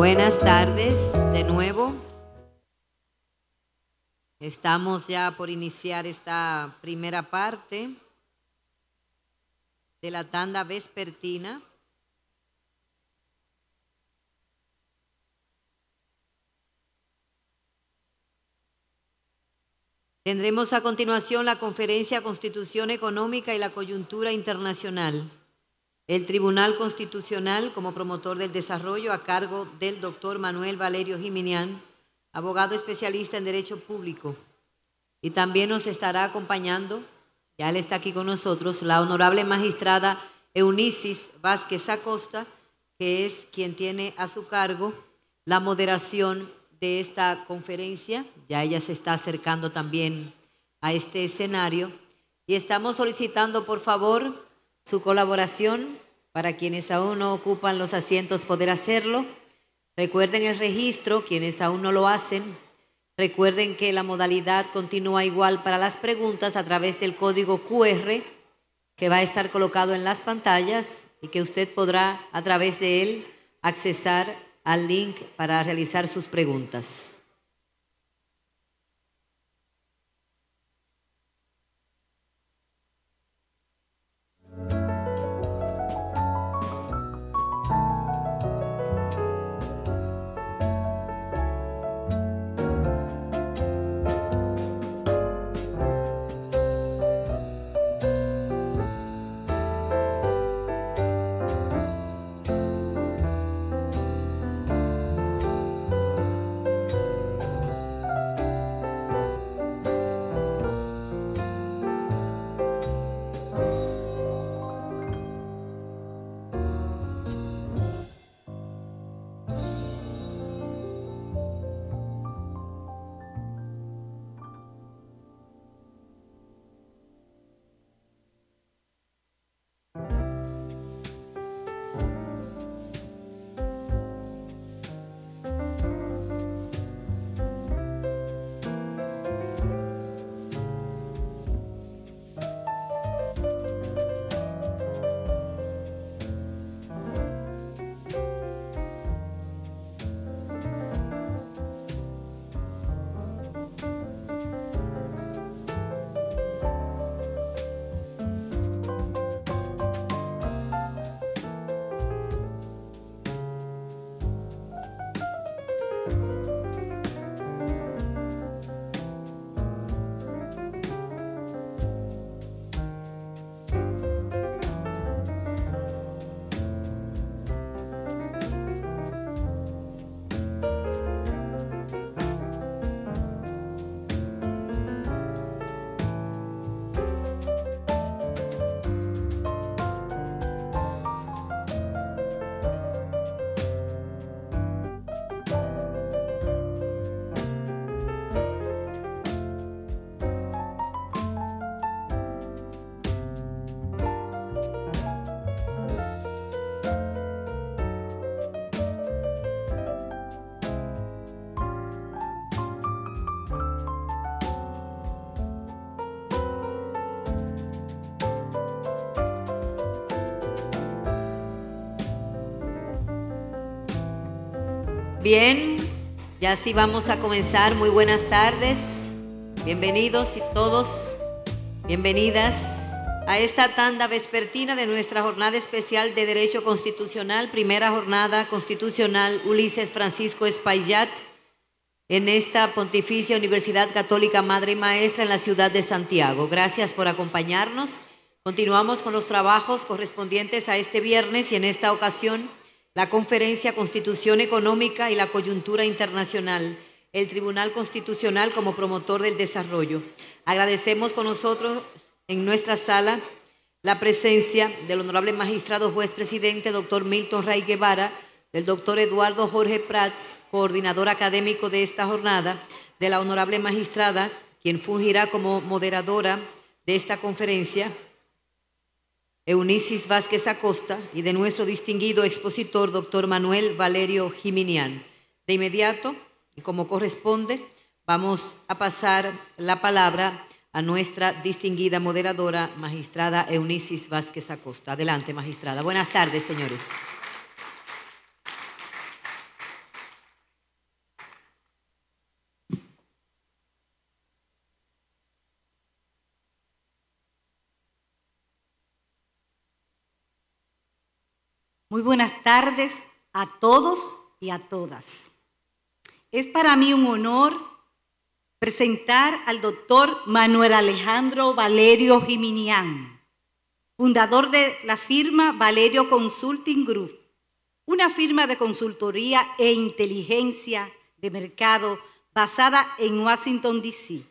Buenas tardes de nuevo. Estamos ya por iniciar esta primera parte de la tanda vespertina. Tendremos a continuación la conferencia Constitución Económica y la Coyuntura Internacional. El Tribunal Constitucional, como promotor del desarrollo a cargo del doctor Manuel Valerio Jiminián, abogado especialista en Derecho Público. Y también nos estará acompañando, ya él está aquí con nosotros, la honorable magistrada Eunicis Vázquez Acosta, que es quien tiene a su cargo la moderación de esta conferencia. Ya ella se está acercando también a este escenario. Y estamos solicitando, por favor, su colaboración para quienes aún no ocupan los asientos poder hacerlo. Recuerden el registro, quienes aún no lo hacen. Recuerden que la modalidad continúa igual para las preguntas a través del código QR que va a estar colocado en las pantallas y que usted podrá a través de él accesar al link para realizar sus preguntas. Bien, ya sí vamos a comenzar. Muy buenas tardes. Bienvenidos y todos, bienvenidas a esta tanda vespertina de nuestra jornada especial de Derecho Constitucional, primera jornada constitucional Ulises Francisco Espaillat en esta Pontificia Universidad Católica Madre y Maestra en la ciudad de Santiago. Gracias por acompañarnos. Continuamos con los trabajos correspondientes a este viernes y en esta ocasión la Conferencia Constitución Económica y la Coyuntura Internacional, el Tribunal Constitucional como promotor del desarrollo. Agradecemos con nosotros en nuestra sala la presencia del honorable magistrado juez presidente, doctor Milton Ray Guevara, del doctor Eduardo Jorge Prats, coordinador académico de esta jornada, de la honorable magistrada, quien fungirá como moderadora de esta conferencia, Eunicis Vázquez Acosta y de nuestro distinguido expositor, doctor Manuel Valerio Jiminián. De inmediato, y como corresponde, vamos a pasar la palabra a nuestra distinguida moderadora, magistrada Eunicis Vázquez Acosta. Adelante, magistrada. Buenas tardes, señores. Muy buenas tardes a todos y a todas. Es para mí un honor presentar al doctor Manuel Alejandro Valerio Jiminián, fundador de la firma Valerio Consulting Group, una firma de consultoría e inteligencia de mercado basada en Washington, D.C.,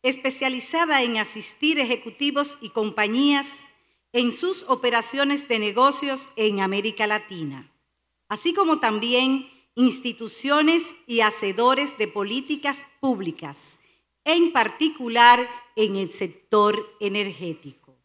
especializada en asistir ejecutivos y compañías en sus operaciones de negocios en América Latina, así como también instituciones y hacedores de políticas públicas, en particular en el sector energético.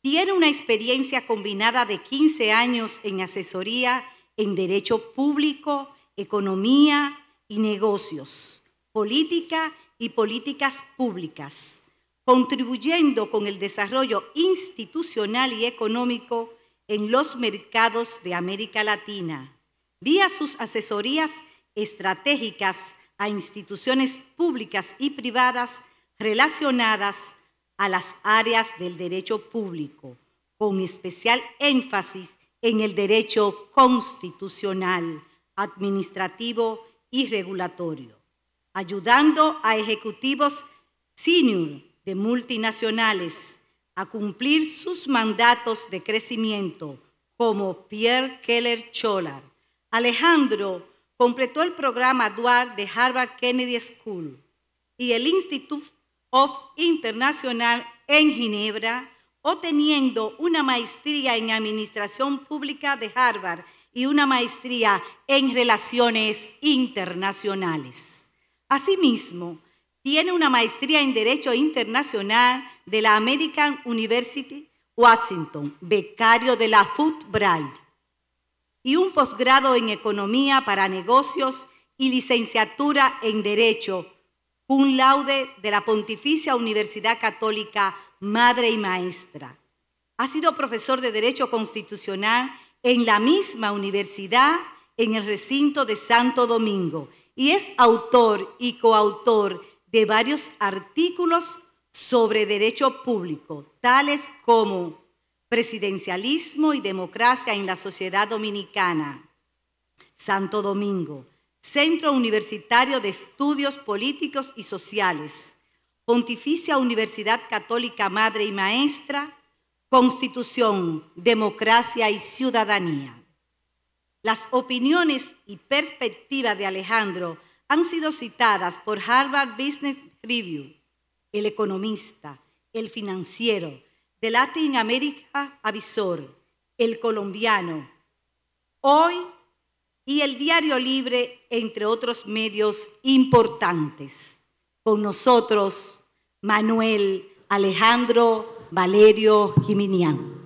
Tiene una experiencia combinada de 15 años en asesoría en derecho público, economía y negocios, política y políticas públicas, contribuyendo con el desarrollo institucional y económico en los mercados de América Latina, vía sus asesorías estratégicas a instituciones públicas y privadas relacionadas a las áreas del derecho público, con especial énfasis en el derecho constitucional, administrativo y regulatorio, ayudando a ejecutivos senior de multinacionales a cumplir sus mandatos de crecimiento, como Pierre Keller Cholar. Alejandro completó el programa dual de Harvard Kennedy School y el Institute of International en Ginebra, obteniendo una maestría en Administración Pública de Harvard y una maestría en Relaciones Internacionales. Asimismo, tiene una maestría en Derecho Internacional de la American University, Washington, becario de la Fulbright, y un posgrado en Economía para Negocios y licenciatura en Derecho, un laude de la Pontificia Universidad Católica, madre y maestra. Ha sido profesor de Derecho Constitucional en la misma universidad en el recinto de Santo Domingo y es autor y coautor de varios artículos sobre derecho público, tales como presidencialismo y democracia en la sociedad dominicana, Santo Domingo, Centro Universitario de Estudios Políticos y Sociales, Pontificia Universidad Católica Madre y Maestra, Constitución, Democracia y Ciudadanía. Las opiniones y perspectivas de Alejandro han sido citadas por Harvard Business Review, El Economista, El Financiero, The Latin America Avisor, El Colombiano, Hoy y el Diario Libre, entre otros medios importantes. Con nosotros, Manuel Alejandro Valerio Jiminián.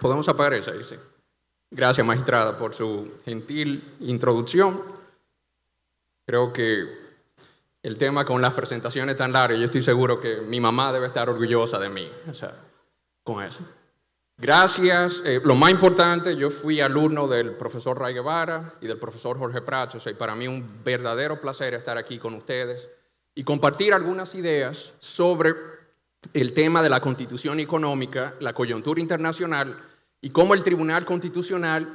¿Podemos apagar esa? Sí. Gracias, magistrada, por su gentil introducción. Creo que el tema con las presentaciones tan largas, yo estoy seguro que mi mamá debe estar orgullosa de mí, o sea, con eso. Gracias. Eh, lo más importante, yo fui alumno del profesor Ray Guevara y del profesor Jorge Prats, o sea, y para mí un verdadero placer estar aquí con ustedes y compartir algunas ideas sobre el tema de la constitución económica, la coyuntura internacional y cómo el Tribunal Constitucional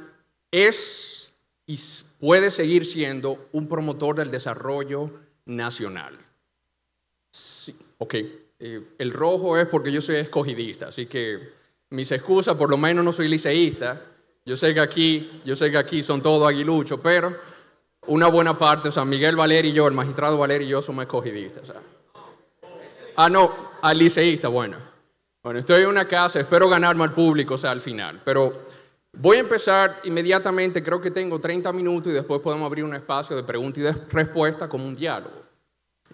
es y puede seguir siendo un promotor del desarrollo nacional. Sí, ok. Eh, el rojo es porque yo soy escogidista, así que mis excusas, por lo menos no soy liceísta. Yo sé que aquí, yo sé que aquí son todos aguiluchos, pero una buena parte, o sea, Miguel Valer y yo, el magistrado Valer y yo somos escogidistas. Ah, no, al liceísta, bueno. Bueno, estoy en una casa, espero ganarme al público, o sea, al final. Pero voy a empezar inmediatamente, creo que tengo 30 minutos y después podemos abrir un espacio de pregunta y de respuesta como un diálogo.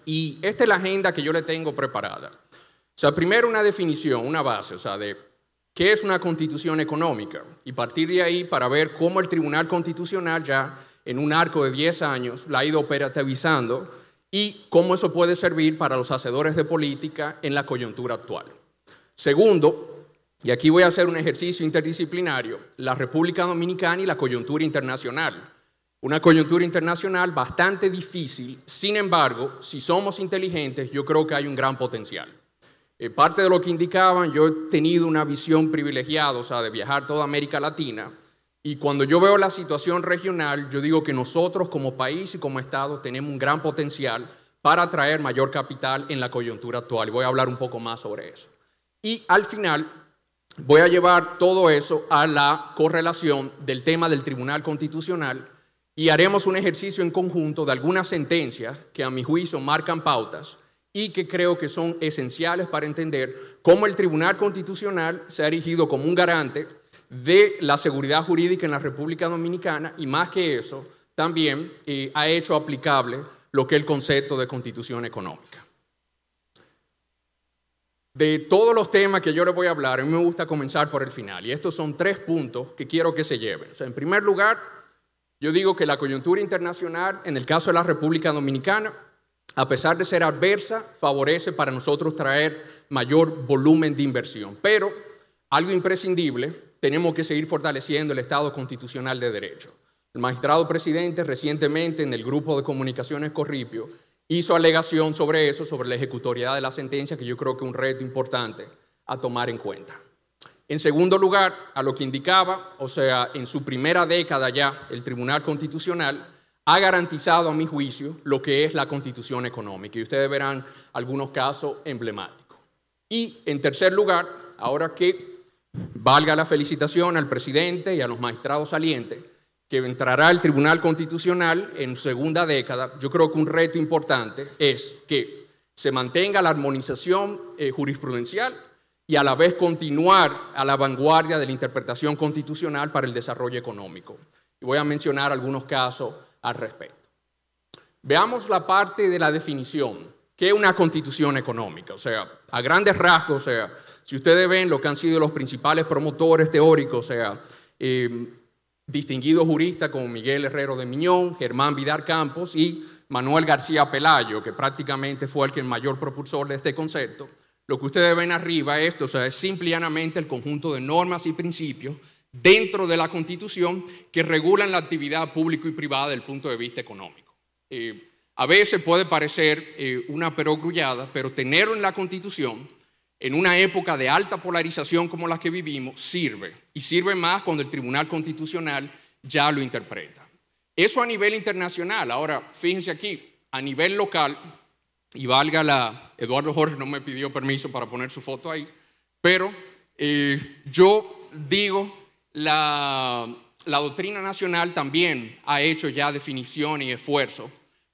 Y esta es la agenda que yo le tengo preparada. O sea, primero una definición, una base, o sea, de qué es una constitución económica. Y partir de ahí para ver cómo el Tribunal Constitucional ya en un arco de 10 años la ha ido operativizando y cómo eso puede servir para los hacedores de política en la coyuntura actual. Segundo, y aquí voy a hacer un ejercicio interdisciplinario, la República Dominicana y la coyuntura internacional. Una coyuntura internacional bastante difícil, sin embargo, si somos inteligentes, yo creo que hay un gran potencial. Eh, parte de lo que indicaban, yo he tenido una visión privilegiada, o sea, de viajar toda América Latina, y cuando yo veo la situación regional, yo digo que nosotros como país y como Estado tenemos un gran potencial para atraer mayor capital en la coyuntura actual, y voy a hablar un poco más sobre eso. Y al final voy a llevar todo eso a la correlación del tema del Tribunal Constitucional y haremos un ejercicio en conjunto de algunas sentencias que a mi juicio marcan pautas y que creo que son esenciales para entender cómo el Tribunal Constitucional se ha erigido como un garante de la seguridad jurídica en la República Dominicana y más que eso, también eh, ha hecho aplicable lo que es el concepto de constitución económica. De todos los temas que yo les voy a hablar, a mí me gusta comenzar por el final. Y estos son tres puntos que quiero que se lleven. en primer lugar, yo digo que la coyuntura internacional, en el caso de la República Dominicana, a pesar de ser adversa, favorece para nosotros traer mayor volumen de inversión. Pero algo imprescindible, tenemos que seguir fortaleciendo el Estado constitucional de Derecho. El magistrado presidente recientemente en el grupo de comunicaciones Corripio hizo alegación sobre eso, sobre la ejecutoriedad de la sentencia, que yo creo que es un reto importante a tomar en cuenta. En segundo lugar, a lo que indicaba, o sea, en su primera década ya, el Tribunal Constitucional ha garantizado, a mi juicio, lo que es la constitución económica. Y ustedes verán algunos casos emblemáticos. Y en tercer lugar, ahora que valga la felicitación al presidente y a los magistrados salientes, que entrará el Tribunal Constitucional en segunda década, yo creo que un reto importante es que se mantenga la armonización eh, jurisprudencial y a la vez continuar a la vanguardia de la interpretación constitucional para el desarrollo económico. Y voy a mencionar algunos casos al respecto. Veamos la parte de la definición. ¿Qué es una constitución económica? O sea, a grandes rasgos, o sea, si ustedes ven lo que han sido los principales promotores teóricos, o sea, eh, distinguidos juristas como Miguel Herrero de Miñón, Germán Vidar Campos y Manuel García Pelayo, que prácticamente fue el, que el mayor propulsor de este concepto, lo que ustedes ven arriba, esto o sea, es simplemente el conjunto de normas y principios dentro de la Constitución que regulan la actividad pública y privada desde el punto de vista económico. Eh, a veces puede parecer eh, una perogrullada, pero tenerlo en la Constitución en una época de alta polarización como la que vivimos, sirve. Y sirve más cuando el Tribunal Constitucional ya lo interpreta. Eso a nivel internacional. Ahora, fíjense aquí, a nivel local, y valga la, Eduardo Jorge no me pidió permiso para poner su foto ahí, pero eh, yo digo, la doctrina nacional también ha hecho ya definición y esfuerzo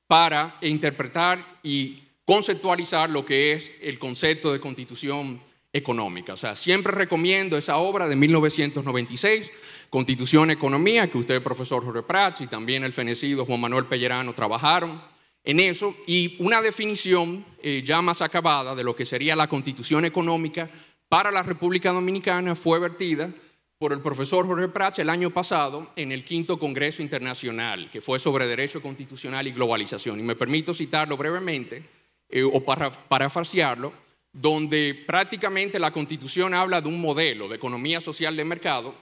para interpretar y conceptualizar lo que es el concepto de constitución económica. O sea, siempre recomiendo esa obra de 1996, Constitución Economía, que usted, profesor Jorge Prats, y también el fenecido Juan Manuel Pellerano trabajaron en eso, y una definición eh, ya más acabada de lo que sería la constitución económica para la República Dominicana fue vertida por el profesor Jorge Prats el año pasado en el quinto Congreso Internacional, que fue sobre Derecho Constitucional y Globalización. Y me permito citarlo brevemente eh, o para, parafrasearlo, donde prácticamente la constitución habla de un modelo de economía social de mercado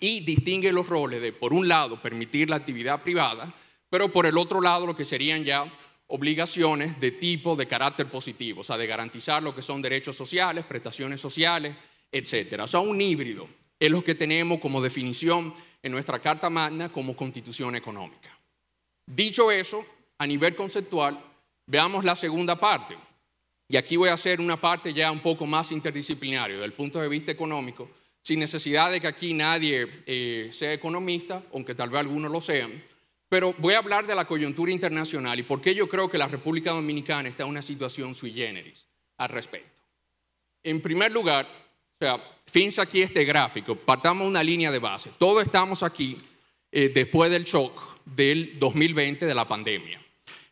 y distingue los roles de, por un lado, permitir la actividad privada, pero por el otro lado lo que serían ya obligaciones de tipo de carácter positivo, o sea, de garantizar lo que son derechos sociales, prestaciones sociales, etcétera. O sea, un híbrido es lo que tenemos como definición en nuestra Carta Magna como constitución económica. Dicho eso, a nivel conceptual, Veamos la segunda parte. Y aquí voy a hacer una parte ya un poco más interdisciplinario del punto de vista económico, sin necesidad de que aquí nadie eh, sea economista, aunque tal vez algunos lo sean. Pero voy a hablar de la coyuntura internacional y por qué yo creo que la República Dominicana está en una situación sui generis al respecto. En primer lugar, o sea, fíjense aquí este gráfico, partamos una línea de base. Todos estamos aquí eh, después del shock del 2020 de la pandemia.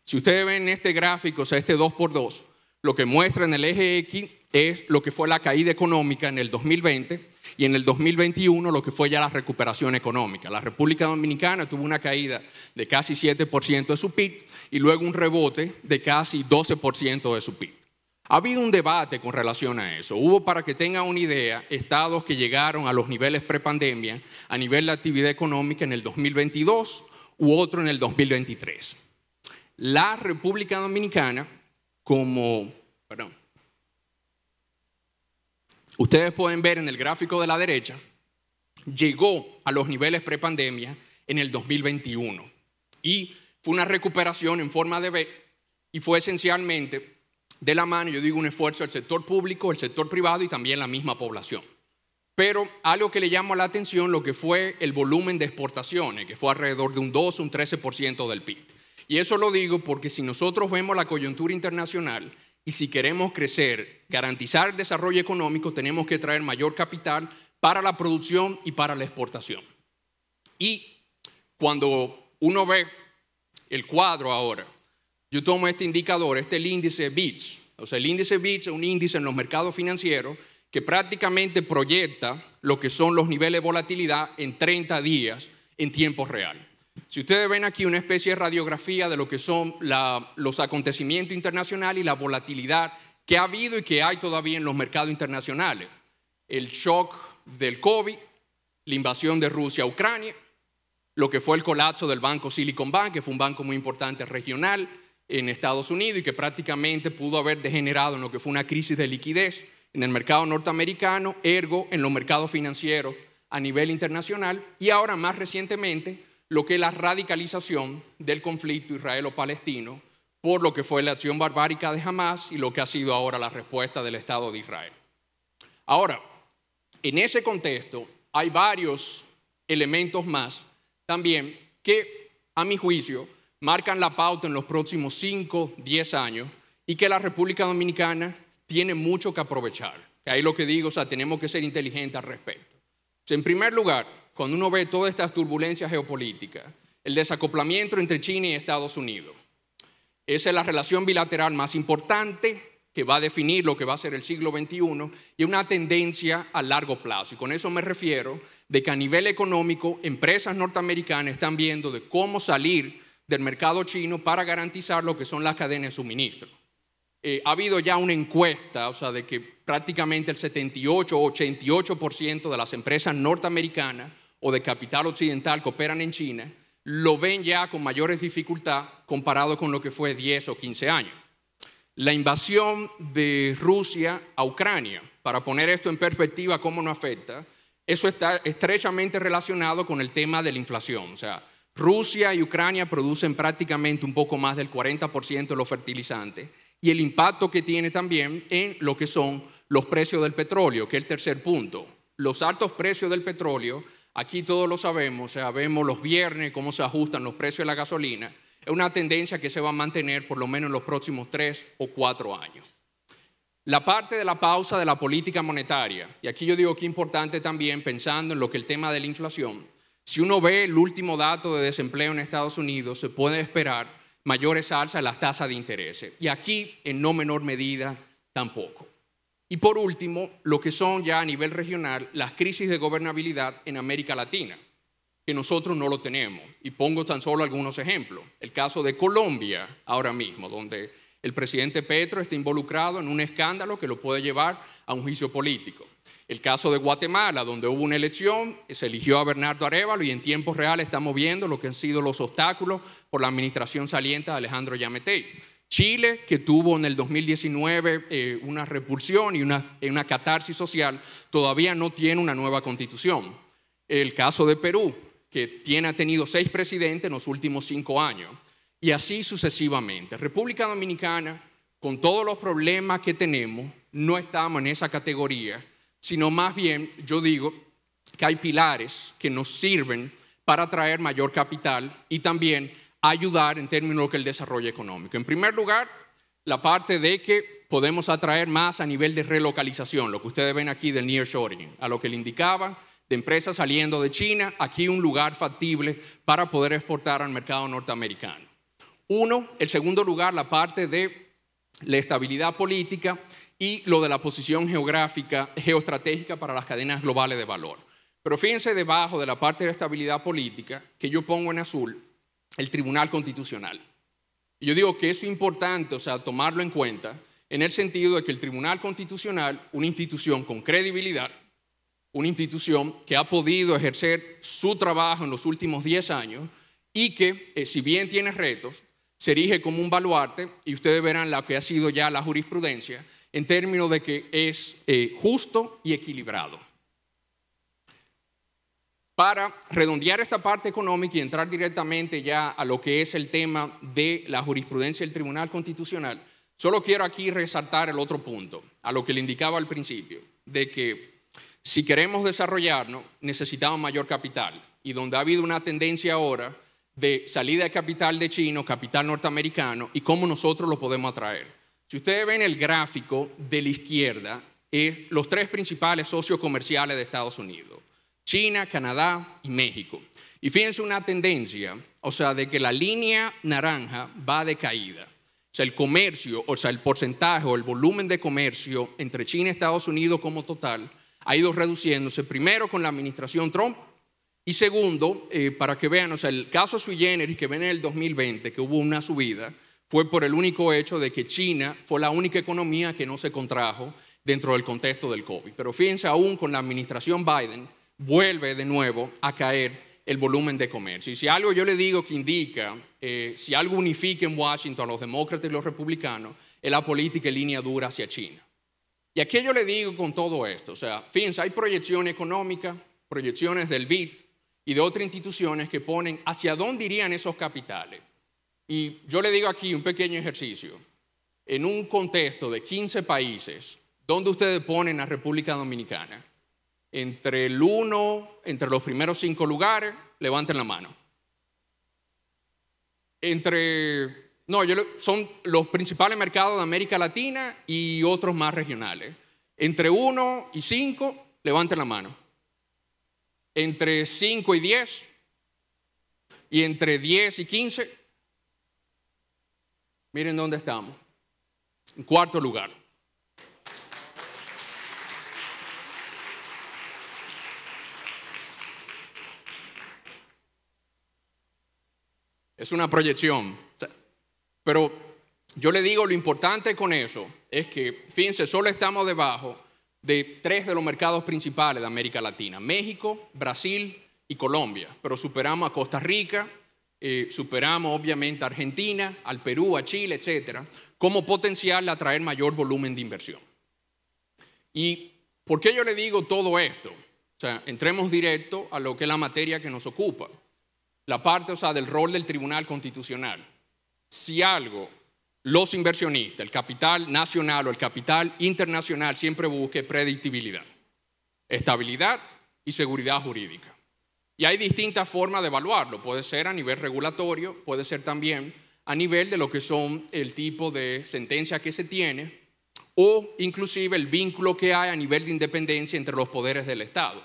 Si ustedes ven este gráfico, o sea, este 2x2, lo que muestra en el eje X es lo que fue la caída económica en el 2020 y en el 2021 lo que fue ya la recuperación económica. La República Dominicana tuvo una caída de casi 7% de su PIB y luego un rebote de casi 12% de su PIB. Ha habido un debate con relación a eso. Hubo, para que tengan una idea, estados que llegaron a los niveles prepandemia a nivel de actividad económica en el 2022 u otro en el 2023 la República Dominicana como, ustedes pueden ver en el gráfico de la derecha, llegó a los niveles prepandemia en el 2021 y fue una recuperación en forma de B y fue esencialmente de la mano, yo digo, un esfuerzo del sector público, el sector privado y también la misma población. Pero algo que le llamó la atención, lo que fue el volumen de exportaciones, que fue alrededor de un 2, un 13% del PIB. Y eso lo digo porque si nosotros vemos la coyuntura internacional y si queremos crecer, garantizar el desarrollo económico, tenemos que traer mayor capital para la producción y para la exportación. Y cuando uno ve el cuadro ahora, yo tomo este indicador, este el índice BITS. O sea, el índice BITS es un índice en los mercados financieros que prácticamente proyecta lo que son los niveles de volatilidad en 30 días en tiempo real. Si ustedes ven aquí una especie de radiografía de lo que son los acontecimientos internacionales y la volatilidad que ha habido y que hay todavía en los mercados internacionales. El shock del COVID, la invasión de Rusia a Ucrania, lo que fue el colapso del banco Silicon Bank, que fue un banco muy importante regional en Estados Unidos y que prácticamente pudo haber degenerado en lo que fue una crisis de liquidez en el mercado norteamericano, ergo en los mercados financieros a nivel internacional y ahora más recientemente lo que es la radicalización del conflicto israelo-palestino por lo que fue la acción barbárica de Hamas y lo que ha sido ahora la respuesta del Estado de Israel. Ahora, en ese contexto hay varios elementos más también que, a mi juicio, marcan la pauta en los próximos 5, 10 años y que la República Dominicana tiene mucho que aprovechar. Ahí lo que digo, o sea, tenemos que ser inteligentes al respecto. en primer lugar, cuando uno ve todas estas turbulencias geopolíticas, el desacoplamiento entre China y Estados Unidos. Esa es la relación bilateral más importante que va a definir lo que va a ser el siglo XXI y una tendencia a largo plazo. Y con eso me refiero de que a nivel económico, empresas norteamericanas están viendo de cómo salir del mercado chino para garantizar lo que son las cadenas de suministro. Eh, ha habido ya una encuesta, o sea, de que prácticamente el 78 o 88% de las empresas norteamericanas o de capital occidental que operan en China, lo ven ya con mayores dificultades comparado con lo que fue 10 o 15 años. La invasión de Rusia a Ucrania, para poner esto en perspectiva, cómo nos afecta, eso está estrechamente relacionado con el tema de la inflación. O sea, Rusia y Ucrania producen prácticamente un poco más del 40% de los fertilizantes y el impacto que tiene también en lo que son los precios del petróleo, que es el tercer punto. Los altos precios del petróleo Aquí todos lo sabemos, sabemos los viernes cómo se ajustan los precios de la gasolina. Es una tendencia que se va a mantener por lo menos en los próximos tres o cuatro años. La parte de la pausa de la política monetaria, y aquí yo digo que importante también pensando en lo que el tema de la inflación, si uno ve el último dato de desempleo en Estados Unidos, se puede esperar mayores alzas en las tasas de interés. Y aquí, en no menor medida, tampoco. Y por último, lo que son ya a nivel regional las crisis de gobernabilidad en América Latina, que nosotros no lo tenemos. Y pongo tan solo algunos ejemplos. El caso de Colombia ahora mismo, donde el presidente Petro está involucrado en un escándalo que lo puede llevar a un juicio político. El caso de Guatemala, donde hubo una elección, se eligió a Bernardo Arevalo y en tiempos reales estamos viendo lo que han sido los obstáculos por la administración saliente de Alejandro Yametei. Chile, que tuvo en el 2019 eh, una repulsión y una, eh, una catarsis social, todavía no tiene una nueva constitución. El caso de Perú, que tiene, ha tenido seis presidentes en los últimos cinco años, y así sucesivamente. República Dominicana, con todos los problemas que tenemos, no estamos en esa categoría, sino más bien, yo digo, que hay pilares que nos sirven para atraer mayor capital y también ayudar en términos del desarrollo económico. En primer lugar, la parte de que podemos atraer más a nivel de relocalización, lo que ustedes ven aquí del nearshoring, a lo que le indicaba, de empresas saliendo de China, aquí un lugar factible para poder exportar al mercado norteamericano. Uno, el segundo lugar, la parte de la estabilidad política y lo de la posición geográfica, geoestratégica para las cadenas globales de valor. Pero fíjense debajo de la parte de estabilidad política, que yo pongo en azul, el Tribunal Constitucional. Y yo digo que es importante, o sea, tomarlo en cuenta, en el sentido de que el Tribunal Constitucional, una institución con credibilidad, una institución que ha podido ejercer su trabajo en los últimos 10 años y que, eh, si bien tiene retos, se erige como un baluarte, y ustedes verán lo que ha sido ya la jurisprudencia, en términos de que es eh, justo y equilibrado para redondear esta parte económica y entrar directamente ya a lo que es el tema de la jurisprudencia del Tribunal Constitucional, solo quiero aquí resaltar el otro punto, a lo que le indicaba al principio, de que si queremos desarrollarnos, necesitamos mayor capital. Y donde ha habido una tendencia ahora de salida de capital de chino, capital norteamericano, y cómo nosotros lo podemos atraer. Si ustedes ven el gráfico de la izquierda, es los tres principales socios comerciales de Estados Unidos. China, Canadá y México. Y fíjense una tendencia, o sea, de que la línea naranja va de caída. O sea, el comercio, o sea, el porcentaje o el volumen de comercio entre China y Estados Unidos como total ha ido reduciéndose, primero con la administración Trump y segundo, eh, para que vean, o sea, el caso sui generis que ven en el 2020, que hubo una subida, fue por el único hecho de que China fue la única economía que no se contrajo dentro del contexto del COVID. Pero fíjense, aún con la administración Biden, vuelve de nuevo a caer el volumen de comercio. Y si algo yo le digo que indica, eh, si algo unifica en Washington a los demócratas y los republicanos, es la política en línea dura hacia China. ¿Y a qué yo le digo con todo esto? O sea, fíjense, hay proyección económica, proyecciones del BID y de otras instituciones que ponen hacia dónde irían esos capitales. Y yo le digo aquí un pequeño ejercicio. En un contexto de 15 países, ¿dónde ustedes ponen a República Dominicana? entre el uno, entre los primeros cinco lugares, levanten la mano. Entre, no, son los principales mercados de América Latina y otros más regionales. Entre uno y cinco, levanten la mano. Entre cinco y diez y entre diez y quince, miren dónde estamos. En cuarto lugar. Es una proyección. Pero yo le digo, lo importante con eso es que, fíjense, solo estamos debajo de tres de los mercados principales de América Latina, México, Brasil y Colombia, pero superamos a Costa Rica, eh, superamos obviamente a Argentina, al Perú, a Chile, etcétera, como potencial a atraer mayor volumen de inversión. ¿Y por qué yo le digo todo esto? O sea, entremos directo a lo que es la materia que nos ocupa la parte, o sea, del rol del Tribunal Constitucional. Si algo los inversionistas, el capital nacional o el capital internacional siempre busque predictibilidad, estabilidad y seguridad jurídica. Y hay distintas formas de evaluarlo. Puede ser a nivel regulatorio, puede ser también a nivel de lo que son el tipo de sentencia que se tiene o inclusive el vínculo que hay a nivel de independencia entre los poderes del Estado.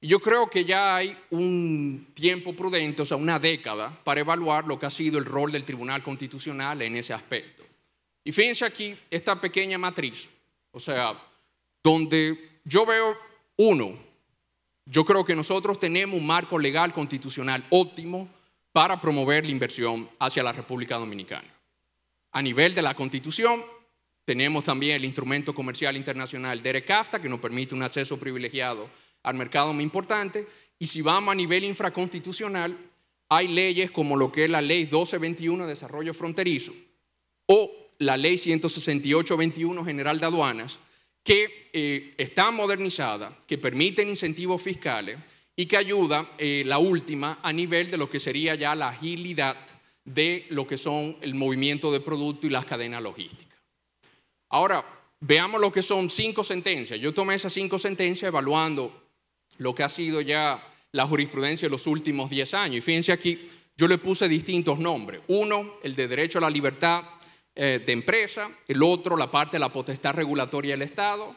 Yo creo que ya hay un tiempo prudente, o sea, una década, para evaluar lo que ha sido el rol del Tribunal Constitucional en ese aspecto. Y fíjense aquí esta pequeña matriz, o sea, donde yo veo, uno, yo creo que nosotros tenemos un marco legal constitucional óptimo para promover la inversión hacia la República Dominicana. A nivel de la Constitución, tenemos también el instrumento comercial internacional de DERECAFTA, que nos permite un acceso privilegiado al mercado muy importante. Y si vamos a nivel infraconstitucional, hay leyes como lo que es la Ley 1221 de Desarrollo Fronterizo o la Ley 16821 General de Aduanas, que eh, está modernizada, que permiten incentivos fiscales y que ayuda, eh, la última, a nivel de lo que sería ya la agilidad de lo que son el movimiento de producto y las cadenas logísticas. Ahora, veamos lo que son cinco sentencias. Yo tomé esas cinco sentencias evaluando lo que ha sido ya la jurisprudencia de los últimos 10 años. Y fíjense aquí, yo le puse distintos nombres. Uno, el de derecho a la libertad eh, de empresa. El otro, la parte de la potestad regulatoria del Estado.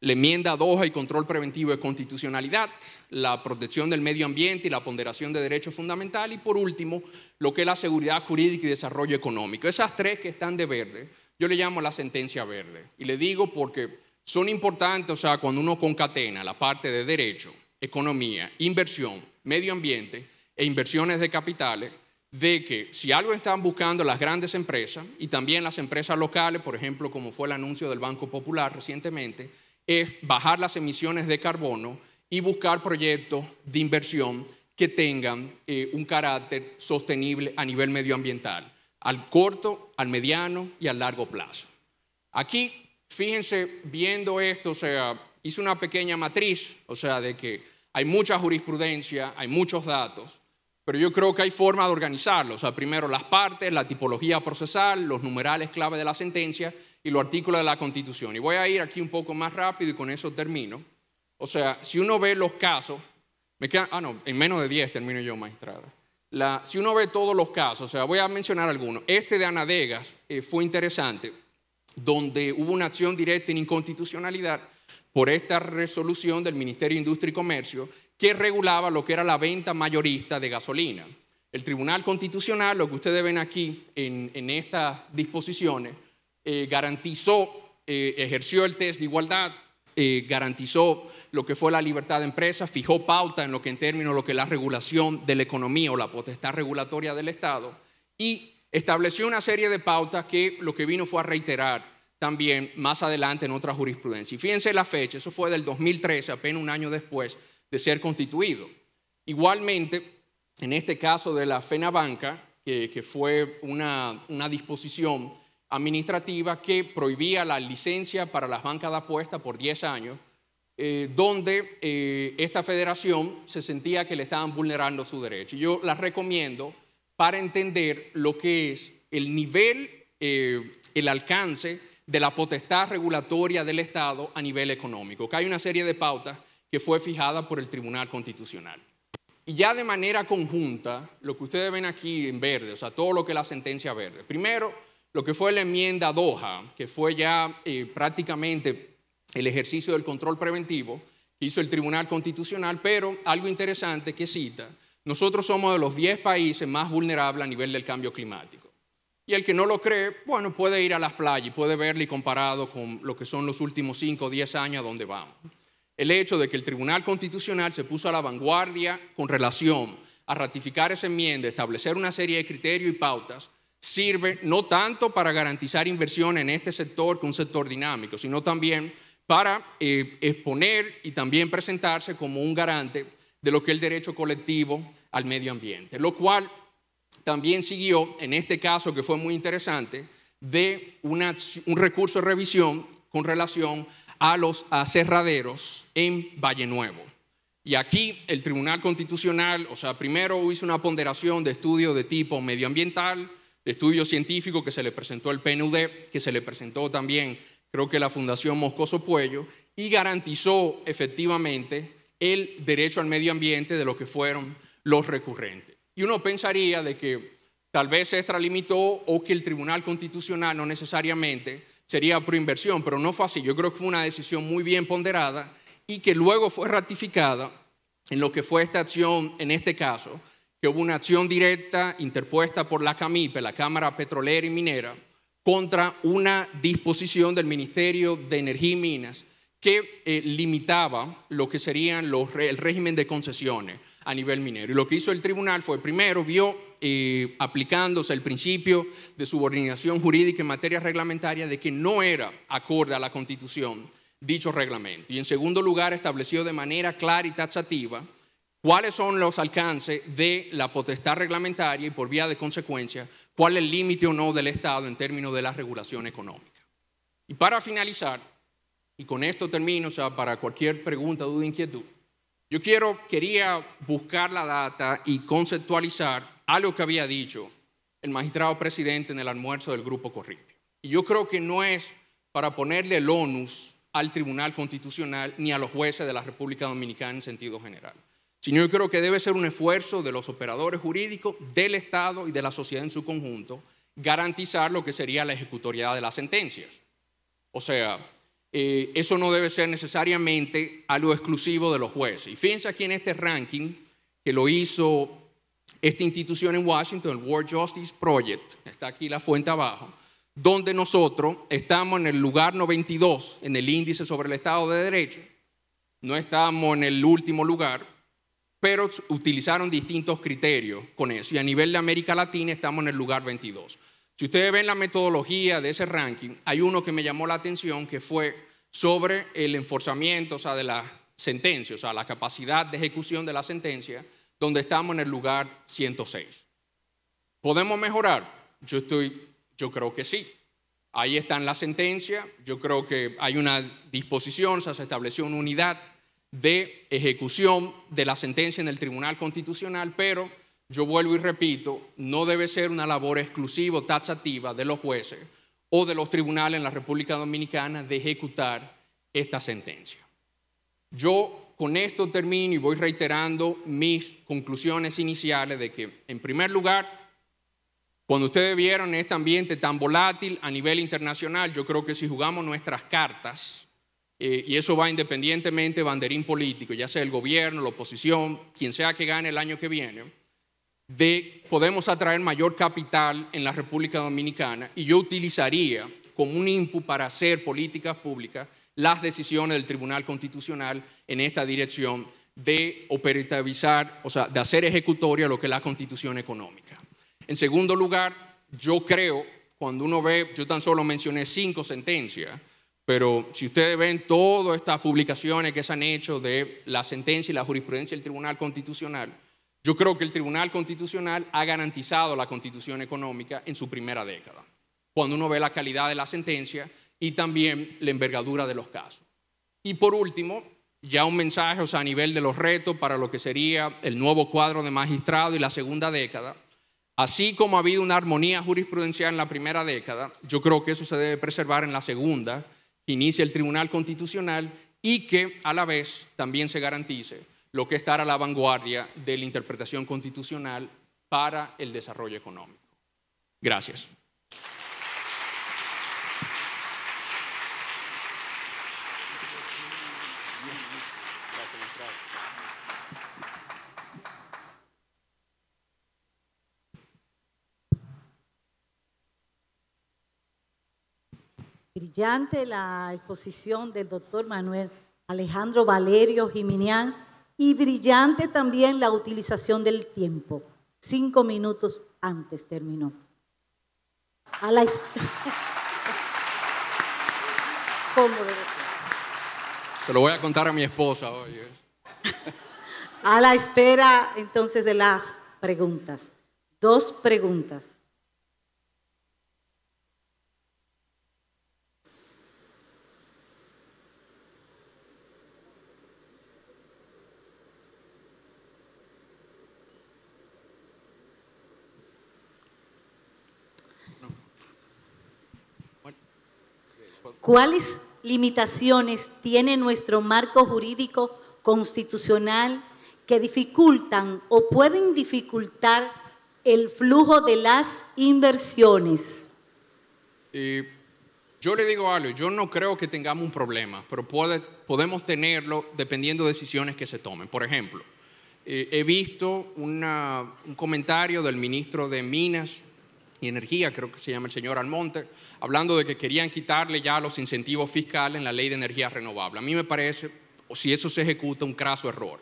La enmienda 2 y control preventivo de constitucionalidad, la protección del medio ambiente y la ponderación de derechos fundamentales. Y por último, lo que es la seguridad jurídica y desarrollo económico. Esas tres que están de verde, yo le llamo la sentencia verde. Y le digo porque son importantes, o sea, cuando uno concatena la parte de derecho, economía, inversión, medio ambiente e inversiones de capitales, de que si algo están buscando las grandes empresas y también las empresas locales, por ejemplo, como fue el anuncio del Banco Popular recientemente, es bajar las emisiones de carbono y buscar proyectos de inversión que tengan eh, un carácter sostenible a nivel medioambiental, al corto, al mediano y al largo plazo. Aquí, fíjense, viendo esto, o sea, hice una pequeña matriz, o sea, de que hay mucha jurisprudencia, hay muchos datos, pero yo creo que hay forma de organizarlo O sea, primero las partes, la tipología procesal, los numerales clave de la sentencia y los artículos de la Constitución. Y voy a ir aquí un poco más rápido y con eso termino. O sea, si uno ve los casos, me quedan, ah, no, en menos de 10 termino yo, magistrada. La, si uno ve todos los casos, o sea, voy a mencionar algunos. Este de Anadegas eh, fue interesante, donde hubo una acción directa en inconstitucionalidad por esta resolución del Ministerio de Industria y Comercio que regulaba lo que era la venta mayorista de gasolina. El Tribunal Constitucional, lo que ustedes ven aquí en, estas disposiciones, eh, garantizó, eh, ejerció el test de igualdad, eh, garantizó lo que fue la libertad de empresa, fijó pauta en lo que en términos de lo que la regulación de la economía o la potestad regulatoria del Estado y estableció una serie de pautas que lo que vino fue a reiterar también más adelante en otra jurisprudencia. Y fíjense la fecha, eso fue del 2013, apenas un año después de ser constituido. Igualmente, en este caso de la Fena Banca, que fue una, disposición administrativa que prohibía la licencia para las bancas de apuestas por 10 años, eh, donde eh, esta federación se sentía que le estaban vulnerando su derecho. Yo las recomiendo para entender lo que es el nivel, eh, el alcance de la potestad regulatoria del Estado a nivel económico, que hay una serie de pautas que fue fijada por el Tribunal Constitucional. Y ya de manera conjunta, lo que ustedes ven aquí en verde, o sea, todo lo que es la sentencia verde. Primero, lo que fue la enmienda Doha, que fue ya eh, prácticamente el ejercicio del control preventivo hizo el Tribunal Constitucional, pero algo interesante que cita, nosotros somos de los 10 países más vulnerables a nivel del cambio climático. Y el que no lo cree, bueno, puede ir a las playas, y puede verlo y comparado con lo que son los últimos 5 o 10 años a donde vamos. El hecho de que el Tribunal Constitucional se puso a la vanguardia con relación a ratificar esa enmienda, establecer una serie de criterios y pautas, sirve no tanto para garantizar inversión en este sector, que es un sector dinámico, sino también para eh, exponer y también presentarse como un garante de lo que es el derecho colectivo al medio ambiente, lo cual también siguió, en este caso que fue muy interesante, de un recurso de revisión con relación a los aserraderos en Valle Nuevo. Y aquí el Tribunal Constitucional, o sea, primero hizo una ponderación de estudio de tipo medioambiental, de estudio científico que se le presentó al PNUD, que se le presentó también, creo que la Fundación Moscoso Puello, y garantizó efectivamente el derecho al medio ambiente de lo que fueron los recurrentes. Y uno pensaría de que tal vez se extralimitó o que el Tribunal Constitucional no necesariamente sería inversión, pero no fue así. Yo creo que fue una decisión muy bien ponderada y que luego fue ratificada en lo que fue esta acción, en este caso, que hubo una acción directa interpuesta por la CAMIPE, la Cámara Petrolera y Minera, contra una disposición del Ministerio de Energía y Minas que eh, limitaba lo que serían el régimen de concesiones a nivel minero. Y lo que hizo el tribunal fue, primero, vio eh, aplicándose el principio de subordinación jurídica en materia reglamentaria de que no era acorde a la constitución dicho reglamento. Y en segundo lugar, estableció de manera clara y taxativa cuáles son los alcances de la potestad reglamentaria y por vía de consecuencia, cuál es el límite o no del Estado en términos de la regulación económica. Y para finalizar, y con esto termino, o sea, para cualquier pregunta, duda, inquietud, yo quiero, quería buscar la data y conceptualizar algo que había dicho el magistrado presidente en el almuerzo del Grupo Corripio. Y yo creo que no es para ponerle el onus al Tribunal Constitucional ni a los jueces de la República Dominicana en sentido general, sino yo creo que debe ser un esfuerzo de los operadores jurídicos, del Estado y de la sociedad en su conjunto, garantizar lo que sería la ejecutoriedad de las sentencias. O sea, eh, eso no debe ser necesariamente algo exclusivo de los jueces. Y fíjense aquí en este ranking que lo hizo esta institución en Washington, el World Justice Project, está aquí la fuente abajo, donde nosotros estamos en el lugar 92 en el índice sobre el Estado de Derecho, no estamos en el último lugar, pero utilizaron distintos criterios con eso. Y a nivel de América Latina estamos en el lugar 22. Si ustedes ven la metodología de ese ranking, hay uno que me llamó la atención que fue sobre el enforzamiento, o sea, de la sentencia, o sea, la capacidad de ejecución de la sentencia, donde estamos en el lugar 106. ¿Podemos mejorar? Yo estoy, yo creo que sí. Ahí está en la sentencia, yo creo que hay una disposición, o sea, se estableció una unidad de ejecución de la sentencia en el Tribunal Constitucional, pero yo vuelvo y repito, no debe ser una labor exclusiva o taxativa de los jueces o de los tribunales en la República Dominicana de ejecutar esta sentencia. Yo con esto termino y voy reiterando mis conclusiones iniciales de que, en primer lugar, cuando ustedes vieron este ambiente tan volátil a nivel internacional, yo creo que si jugamos nuestras cartas, eh, y eso va independientemente de banderín político, ya sea el gobierno, la oposición, quien sea que gane el año que viene, de podemos atraer mayor capital en la República Dominicana y yo utilizaría como un input para hacer políticas públicas las decisiones del Tribunal Constitucional en esta dirección de operativizar, o sea, de hacer ejecutoria lo que es la constitución económica. En segundo lugar, yo creo, cuando uno ve, yo tan solo mencioné cinco sentencias, pero si ustedes ven todas estas publicaciones que se han hecho de la sentencia y la jurisprudencia del Tribunal Constitucional, yo creo que el Tribunal Constitucional ha garantizado la constitución económica en su primera década, cuando uno ve la calidad de la sentencia y también la envergadura de los casos. Y por último, ya un mensaje a nivel de los retos para lo que sería el nuevo cuadro de magistrado y la segunda década. Así como ha habido una armonía jurisprudencial en la primera década, yo creo que eso se debe preservar en la segunda, que inicie el Tribunal Constitucional y que a la vez también se garantice lo que es estar a la vanguardia de la interpretación constitucional para el desarrollo económico. Gracias. Brillante la exposición del doctor Manuel Alejandro Valerio Jiminián y brillante también la utilización del tiempo. Cinco minutos antes terminó. A la espera... ¿Cómo debe ser? Se lo voy a contar a mi esposa hoy. ¿eh? a la espera entonces de las preguntas. Dos preguntas. ¿Cuáles limitaciones tiene nuestro marco jurídico constitucional que dificultan o pueden dificultar el flujo de las inversiones? yo le digo algo, yo no creo que tengamos un problema, pero podemos tenerlo dependiendo de decisiones que se tomen. Por ejemplo, eh, he visto un comentario del ministro de Minas Energía, creo que se llama el señor Almonte, hablando de que querían quitarle ya los incentivos fiscales en la ley de energía renovable. A mí me parece, o si eso se ejecuta, un craso error.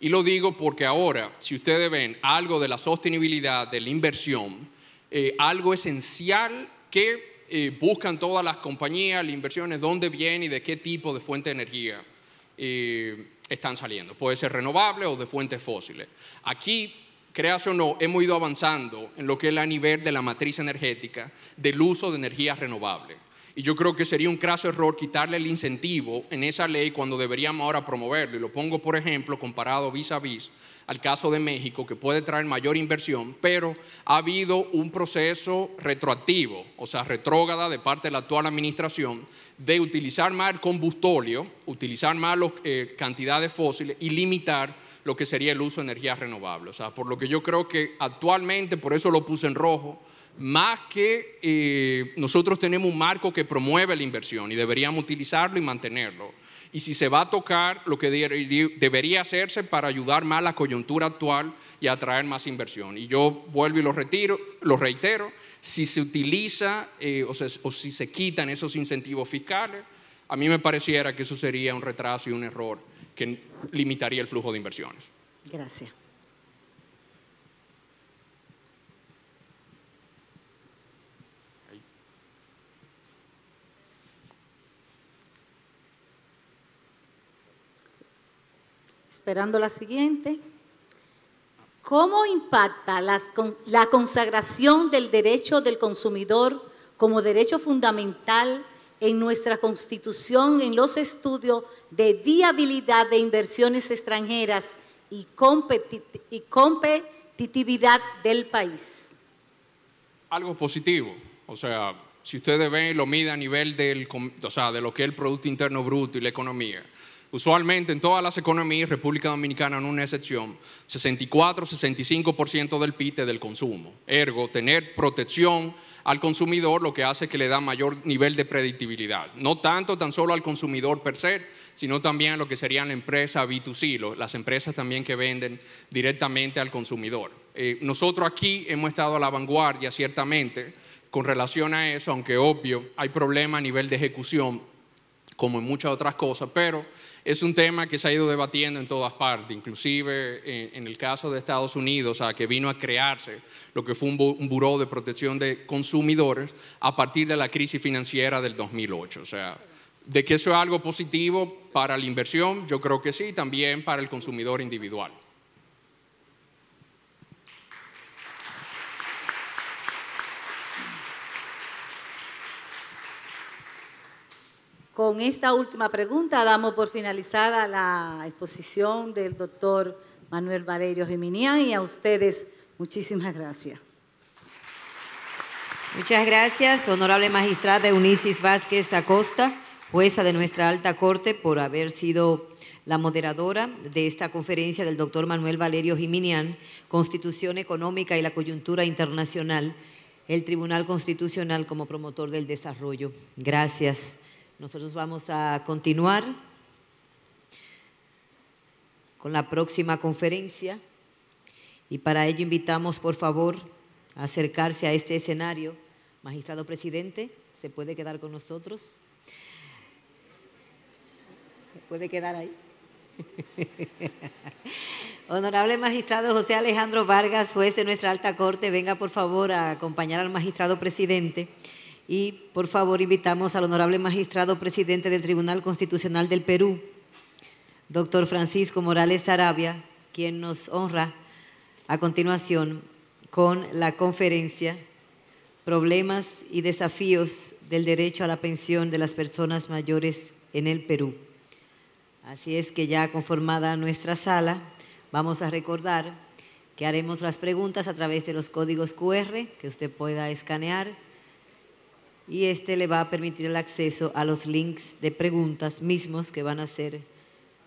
Y lo digo porque ahora, si ustedes ven algo de la sostenibilidad, de la inversión, eh, algo esencial que eh, buscan todas las compañías, las inversiones, dónde viene y de qué tipo de fuente de energía eh, están saliendo. Puede ser renovable o de fuentes fósiles. Aquí creas o no, hemos ido avanzando en lo que es la nivel de la matriz energética del uso de energías renovables. Y yo creo que sería un craso error quitarle el incentivo en esa ley cuando deberíamos ahora promoverlo. Y lo pongo, por ejemplo, comparado vis a vis al caso de México, que puede traer mayor inversión, pero ha habido un proceso retroactivo, o sea, retrógada de parte de la actual administración, de utilizar más el combustóleo, utilizar más las eh, cantidades fósiles y limitar lo que sería el uso de energías renovables. O sea, por lo que yo creo que actualmente, por eso lo puse en rojo, más que eh, nosotros tenemos un marco que promueve la inversión y deberíamos utilizarlo y mantenerlo. Y si se va a tocar, lo que debería hacerse para ayudar más a la coyuntura actual y atraer más inversión. Y yo vuelvo y lo, retiro, lo reitero, si se utiliza eh, o si se quitan esos incentivos fiscales, a mí me pareciera que eso sería un retraso y un error que limitaría el flujo de inversiones. Gracias. Esperando la siguiente. ¿Cómo impacta la, consagración del derecho del consumidor como derecho fundamental en nuestra constitución, en los estudios de viabilidad de inversiones extranjeras y, competitividad del país. Algo positivo, o sea, si ustedes ven, lo miden a nivel del, de lo que es el Producto Interno Bruto y la economía. Usualmente en todas las economías, República Dominicana no es una excepción, 64-65% del PIB del consumo. Ergo, tener protección al consumidor, lo que hace que le da mayor nivel de predictibilidad. No tanto tan solo al consumidor per se, sino también a lo que serían la empresa B2C, las empresas también que venden directamente al consumidor. Eh, nosotros aquí hemos estado a la vanguardia, ciertamente, con relación a eso, aunque obvio, hay problemas a nivel de ejecución, como en muchas otras cosas, pero es un tema que se ha ido debatiendo en todas partes, inclusive en, el caso de Estados Unidos, a que vino a crearse lo que fue un, buró de protección de consumidores a partir de la crisis financiera del 2008. O sea, de que eso es algo positivo para la inversión, yo creo que sí, también para el consumidor individual. Con esta última pregunta damos por finalizada la exposición del doctor Manuel Valerio Geminián y a ustedes muchísimas gracias. Muchas gracias, honorable magistrada Unisis Vázquez Acosta, jueza de nuestra alta corte, por haber sido la moderadora de esta conferencia del doctor Manuel Valerio Jiminián, Constitución Económica y la Coyuntura Internacional, el Tribunal Constitucional como promotor del desarrollo. Gracias. Nosotros vamos a continuar con la próxima conferencia y para ello invitamos, por favor, a acercarse a este escenario. Magistrado presidente, ¿se puede quedar con nosotros? ¿Se puede quedar ahí? Honorable magistrado José Alejandro Vargas, juez de nuestra alta corte, venga por favor a acompañar al magistrado presidente. Y por favor invitamos al honorable magistrado presidente del Tribunal Constitucional del Perú, doctor Francisco Morales Arabia, quien nos honra a continuación con la conferencia Problemas y desafíos del derecho a la pensión de las personas mayores en el Perú. Así es que ya conformada nuestra sala, vamos a recordar que haremos las preguntas a través de los códigos QR que usted pueda escanear y este le va a permitir el acceso a los links de preguntas mismos que van a ser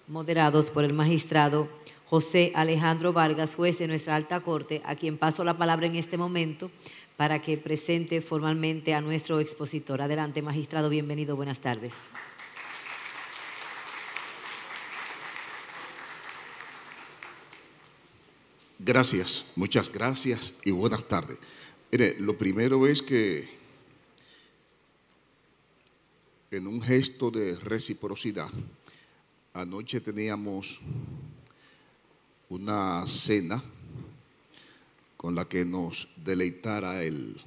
moderados por el magistrado José Alejandro Vargas, juez de nuestra alta corte, a quien paso la palabra en este momento para que presente formalmente a nuestro expositor. Adelante, magistrado, bienvenido, buenas tardes. Gracias, muchas gracias y buenas tardes. Mire, lo primero es que en un gesto de reciprocidad. Anoche teníamos una cena con la que nos deleitara el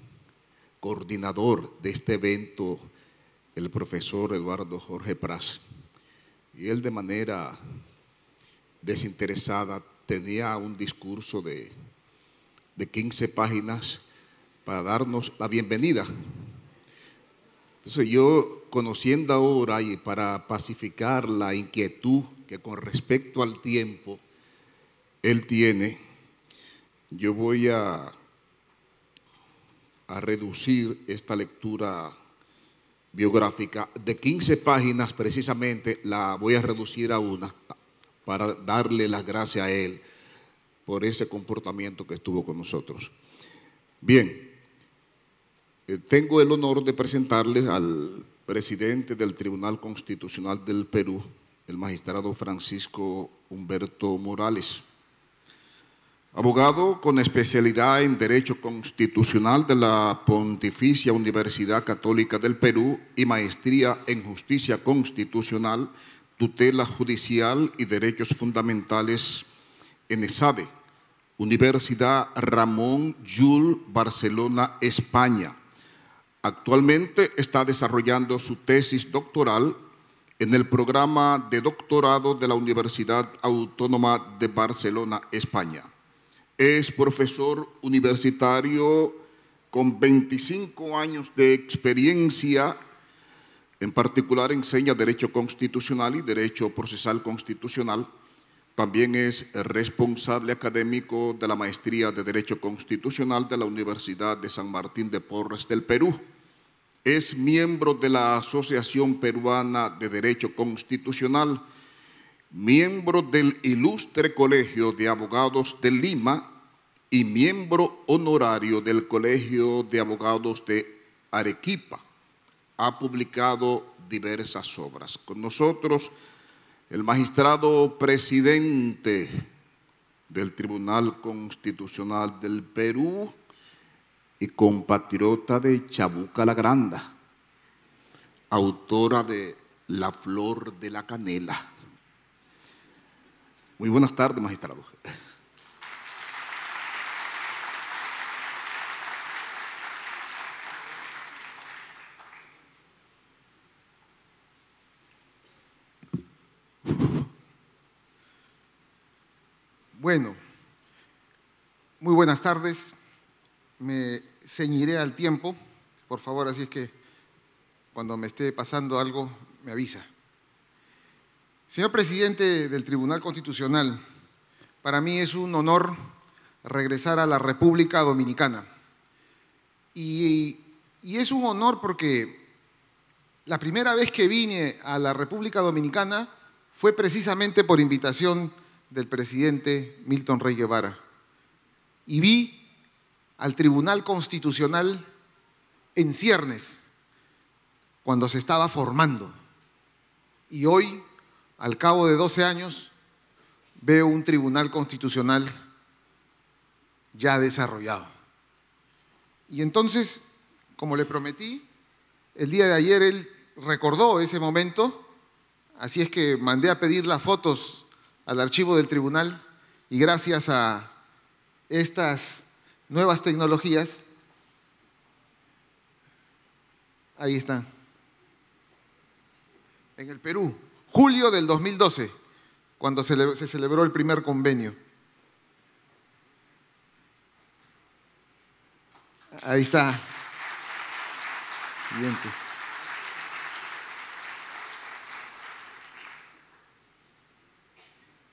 coordinador de este evento, el profesor Eduardo Jorge Pras. Y él de manera desinteresada tenía un discurso de, de 15 páginas para darnos la bienvenida entonces yo, conociendo ahora y para pacificar la inquietud que con respecto al tiempo él tiene, yo voy a, reducir esta lectura biográfica de 15 páginas precisamente, la voy a reducir a una para darle las gracias a él por ese comportamiento que estuvo con nosotros. Bien. Eh, tengo el honor de presentarles al presidente del Tribunal Constitucional del Perú, el magistrado Francisco Humberto Morales. Abogado con especialidad en Derecho Constitucional de la Pontificia Universidad Católica del Perú y maestría en Justicia Constitucional, Tutela Judicial y Derechos Fundamentales en ESADE, Universidad Ramón Llull, Barcelona, España Actualmente está desarrollando su tesis doctoral en el programa de doctorado de la Universidad Autónoma de Barcelona, España. Es profesor universitario con 25 años de experiencia, en particular enseña Derecho Constitucional y Derecho Procesal Constitucional. También es responsable académico de la Maestría de Derecho Constitucional de la Universidad de San Martín de Porres del Perú es miembro de la Asociación Peruana de Derecho Constitucional, miembro del Ilustre Colegio de Abogados de Lima y miembro honorario del Colegio de Abogados de Arequipa. Ha publicado diversas obras. Con nosotros, el magistrado presidente del Tribunal Constitucional del Perú, y compatriota de Chabuca la Granda, autora de La Flor de la Canela. Muy buenas tardes, magistrado. Bueno, muy buenas tardes me ceñiré al tiempo, por favor, así es que cuando me esté pasando algo, me avisa. Señor presidente del Tribunal Constitucional, para mí es un honor regresar a la República Dominicana. Y, es un honor porque la primera vez que vine a la República Dominicana fue precisamente por invitación del presidente Milton Rey Guevara. Y vi al Tribunal Constitucional en ciernes, cuando se estaba formando. Y hoy, al cabo de 12 años, veo un Tribunal Constitucional ya desarrollado. Y entonces, como le prometí, el día de ayer él recordó ese momento, así es que mandé a pedir las fotos al archivo del tribunal y gracias a estas nuevas tecnologías, ahí están. En el Perú, julio del 2012, cuando se celebró el primer convenio. Ahí está.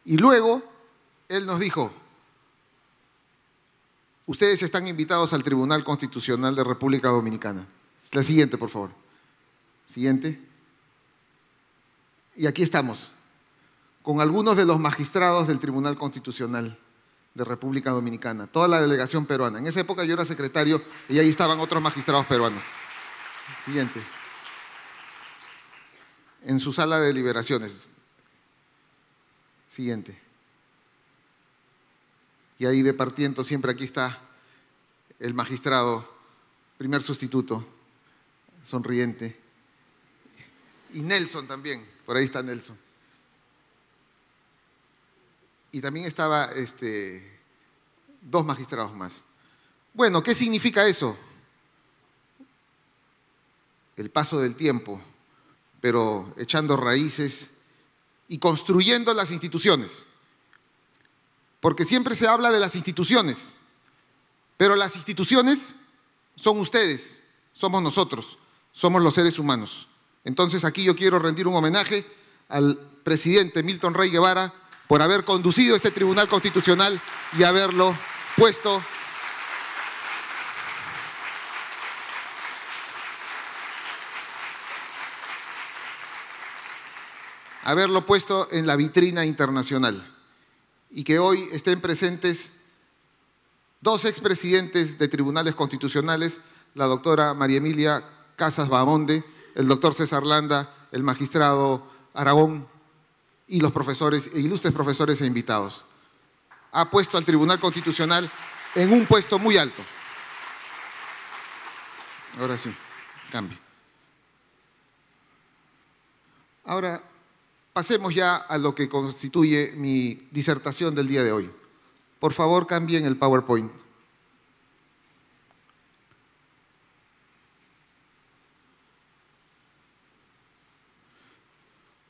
Y luego, él nos dijo, Ustedes están invitados al Tribunal Constitucional de República Dominicana. La siguiente, por favor. Siguiente. Y aquí estamos, con algunos de los magistrados del Tribunal Constitucional de República Dominicana, toda la delegación peruana. En esa época yo era secretario y ahí estaban otros magistrados peruanos. Siguiente. En su sala de deliberaciones. Siguiente y ahí departiendo siempre aquí está el magistrado, primer sustituto, sonriente. Y Nelson también, por ahí está Nelson. Y también estaba este, dos magistrados más. Bueno, ¿qué significa eso? El paso del tiempo, pero echando raíces y construyendo las instituciones porque siempre se habla de las instituciones, pero las instituciones son ustedes, somos nosotros, somos los seres humanos. Entonces aquí yo quiero rendir un homenaje al presidente Milton Rey Guevara por haber conducido este Tribunal Constitucional y haberlo puesto haberlo puesto en la vitrina internacional y que hoy estén presentes dos expresidentes de tribunales constitucionales, la doctora María Emilia Casas Bamonde, el doctor César Landa, el magistrado Aragón y los profesores, e ilustres profesores e invitados. Ha puesto al Tribunal Constitucional en un puesto muy alto. Ahora sí, cambio. Ahora Pasemos ya a lo que constituye mi disertación del día de hoy. Por favor, cambien el PowerPoint.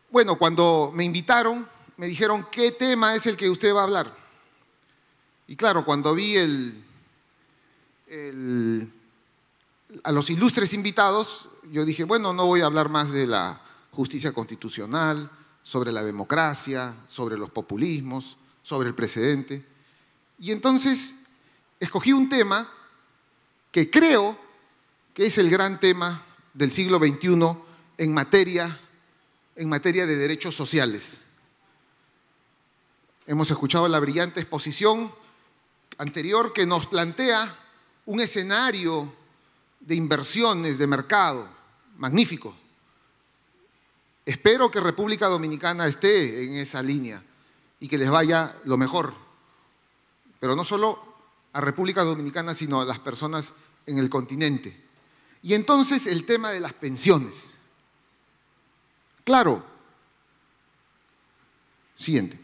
Bueno, cuando me invitaron, me dijeron, ¿qué tema es el que usted va a hablar? Y claro, cuando vi el, a los ilustres invitados, yo dije, bueno, no voy a hablar más de la justicia constitucional, sobre la democracia, sobre los populismos, sobre el precedente. Y entonces escogí un tema que creo que es el gran tema del siglo XXI en materia, en materia de derechos sociales. Hemos escuchado la brillante exposición anterior que nos plantea un escenario de inversiones de mercado magnífico, Espero que República Dominicana esté en esa línea y que les vaya lo mejor. Pero no solo a República Dominicana, sino a las personas en el continente. Y entonces el tema de las pensiones. Claro. Siguiente.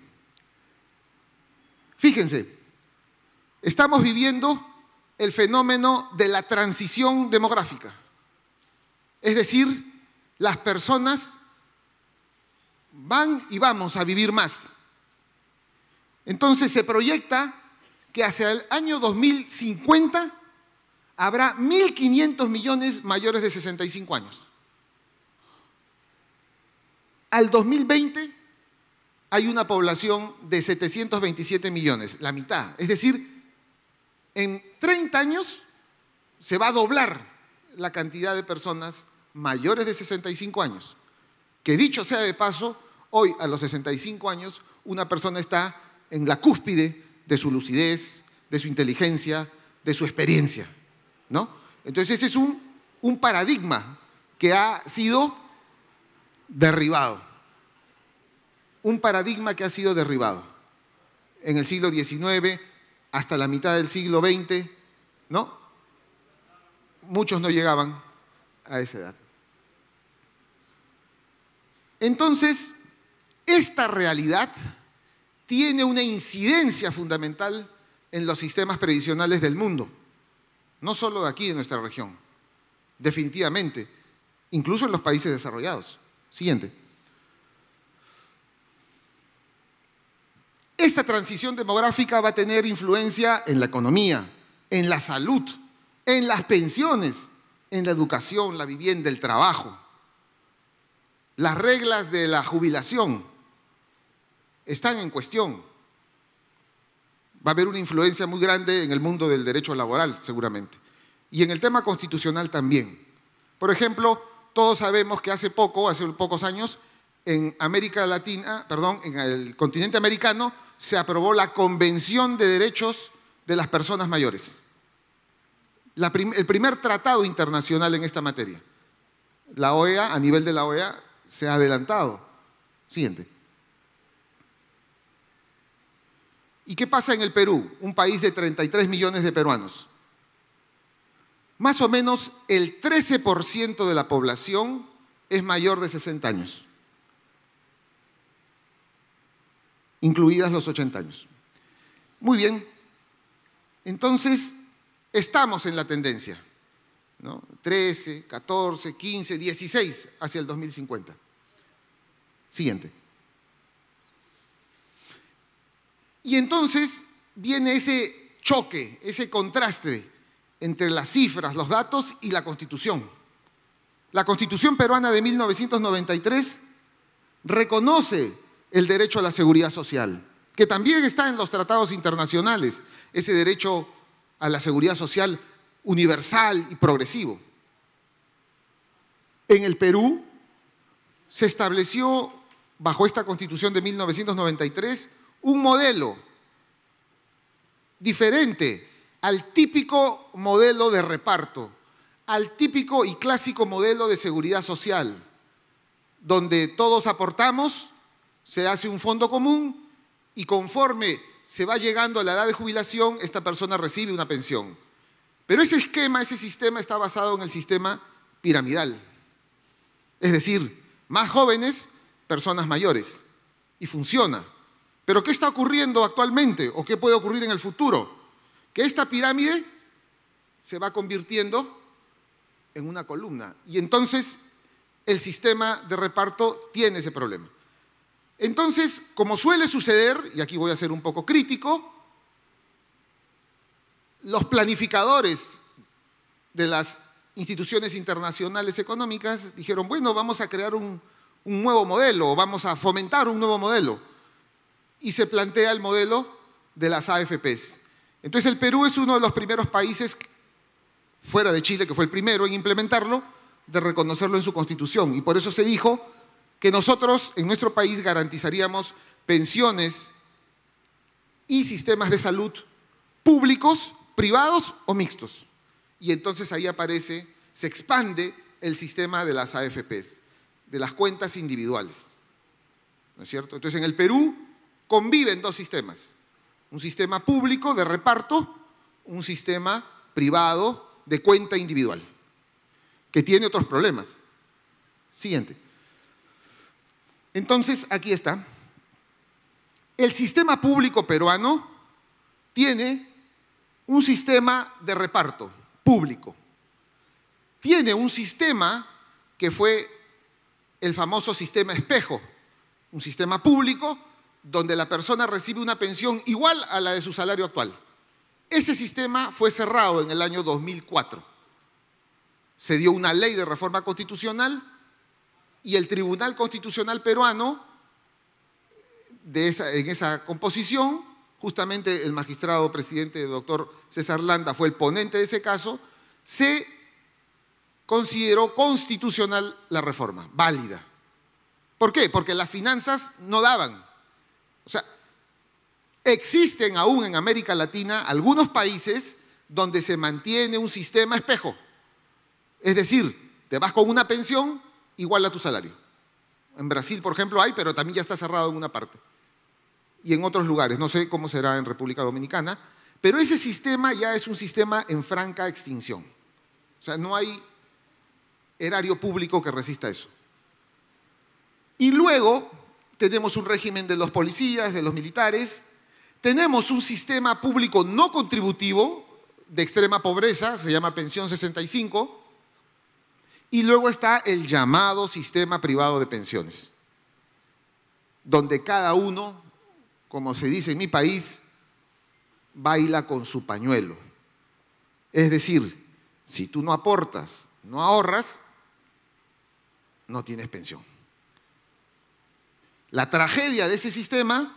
Fíjense, estamos viviendo el fenómeno de la transición demográfica. Es decir, las personas van y vamos a vivir más. Entonces se proyecta que hacia el año 2050 habrá 1.500 millones mayores de 65 años. Al 2020 hay una población de 727 millones, la mitad. Es decir, en 30 años se va a doblar la cantidad de personas mayores de 65 años, que dicho sea de paso, Hoy, a los 65 años, una persona está en la cúspide de su lucidez, de su inteligencia, de su experiencia. ¿no? Entonces ese es un, un paradigma que ha sido derribado. Un paradigma que ha sido derribado. En el siglo XIX hasta la mitad del siglo XX, ¿no? Muchos no llegaban a esa edad. Entonces, esta realidad tiene una incidencia fundamental en los sistemas previsionales del mundo, no solo de aquí, de nuestra región, definitivamente, incluso en los países desarrollados. Siguiente. Esta transición demográfica va a tener influencia en la economía, en la salud, en las pensiones, en la educación, la vivienda, el trabajo, las reglas de la jubilación, están en cuestión. Va a haber una influencia muy grande en el mundo del derecho laboral, seguramente. Y en el tema constitucional también. Por ejemplo, todos sabemos que hace poco, hace pocos años, en América Latina, perdón, en el continente americano, se aprobó la Convención de Derechos de las Personas Mayores. el primer tratado internacional en esta materia. La OEA, a nivel de la OEA, se ha adelantado. Siguiente. ¿Y qué pasa en el Perú, un país de 33 millones de peruanos? Más o menos el 13% de la población es mayor de 60 años, incluidas los 80 años. Muy bien, entonces estamos en la tendencia, ¿no? 13, 14, 15, 16 hacia el 2050. Siguiente. Y entonces viene ese choque, ese contraste entre las cifras, los datos y la constitución. La constitución peruana de 1993 reconoce el derecho a la seguridad social, que también está en los tratados internacionales, ese derecho a la seguridad social universal y progresivo. En el Perú se estableció, bajo esta constitución de 1993, un modelo diferente al típico modelo de reparto, al típico y clásico modelo de seguridad social, donde todos aportamos, se hace un fondo común y conforme se va llegando a la edad de jubilación, esta persona recibe una pensión. Pero ese esquema, ese sistema está basado en el sistema piramidal. Es decir, más jóvenes, personas mayores. Y funciona. Pero ¿qué está ocurriendo actualmente o qué puede ocurrir en el futuro? Que esta pirámide se va convirtiendo en una columna y entonces el sistema de reparto tiene ese problema. Entonces, como suele suceder, y aquí voy a ser un poco crítico, los planificadores de las instituciones internacionales económicas dijeron, bueno, vamos a crear un, nuevo modelo, vamos a fomentar un nuevo modelo y se plantea el modelo de las AFPs. Entonces el Perú es uno de los primeros países, fuera de Chile, que fue el primero en implementarlo, de reconocerlo en su constitución. Y por eso se dijo que nosotros en nuestro país garantizaríamos pensiones y sistemas de salud públicos, privados o mixtos. Y entonces ahí aparece, se expande el sistema de las AFPs, de las cuentas individuales. ¿No es cierto? Entonces en el Perú conviven dos sistemas. Un sistema público de reparto, un sistema privado de cuenta individual, que tiene otros problemas. Siguiente. Entonces, aquí está. El sistema público peruano tiene un sistema de reparto público. Tiene un sistema que fue el famoso sistema espejo, un sistema público donde la persona recibe una pensión igual a la de su salario actual. Ese sistema fue cerrado en el año 2004. Se dio una ley de reforma constitucional y el Tribunal Constitucional peruano, en esa composición, justamente el magistrado presidente, el doctor César Landa, fue el ponente de ese caso, se consideró constitucional la reforma, válida. ¿Por qué? Porque las finanzas no daban. O sea, existen aún en América Latina algunos países donde se mantiene un sistema espejo. Es decir, te vas con una pensión igual a tu salario. En Brasil, por ejemplo, hay, pero también ya está cerrado en una parte. Y en otros lugares, no sé cómo será en República Dominicana, pero ese sistema ya es un sistema en franca extinción. O sea, no hay erario público que resista eso. Y luego tenemos un régimen de los policías, de los militares, tenemos un sistema público no contributivo de extrema pobreza, se llama pensión 65, y luego está el llamado sistema privado de pensiones, donde cada uno, como se dice en mi país, baila con su pañuelo. Es decir, si tú no aportas, no ahorras, no tienes pensión. La tragedia de ese sistema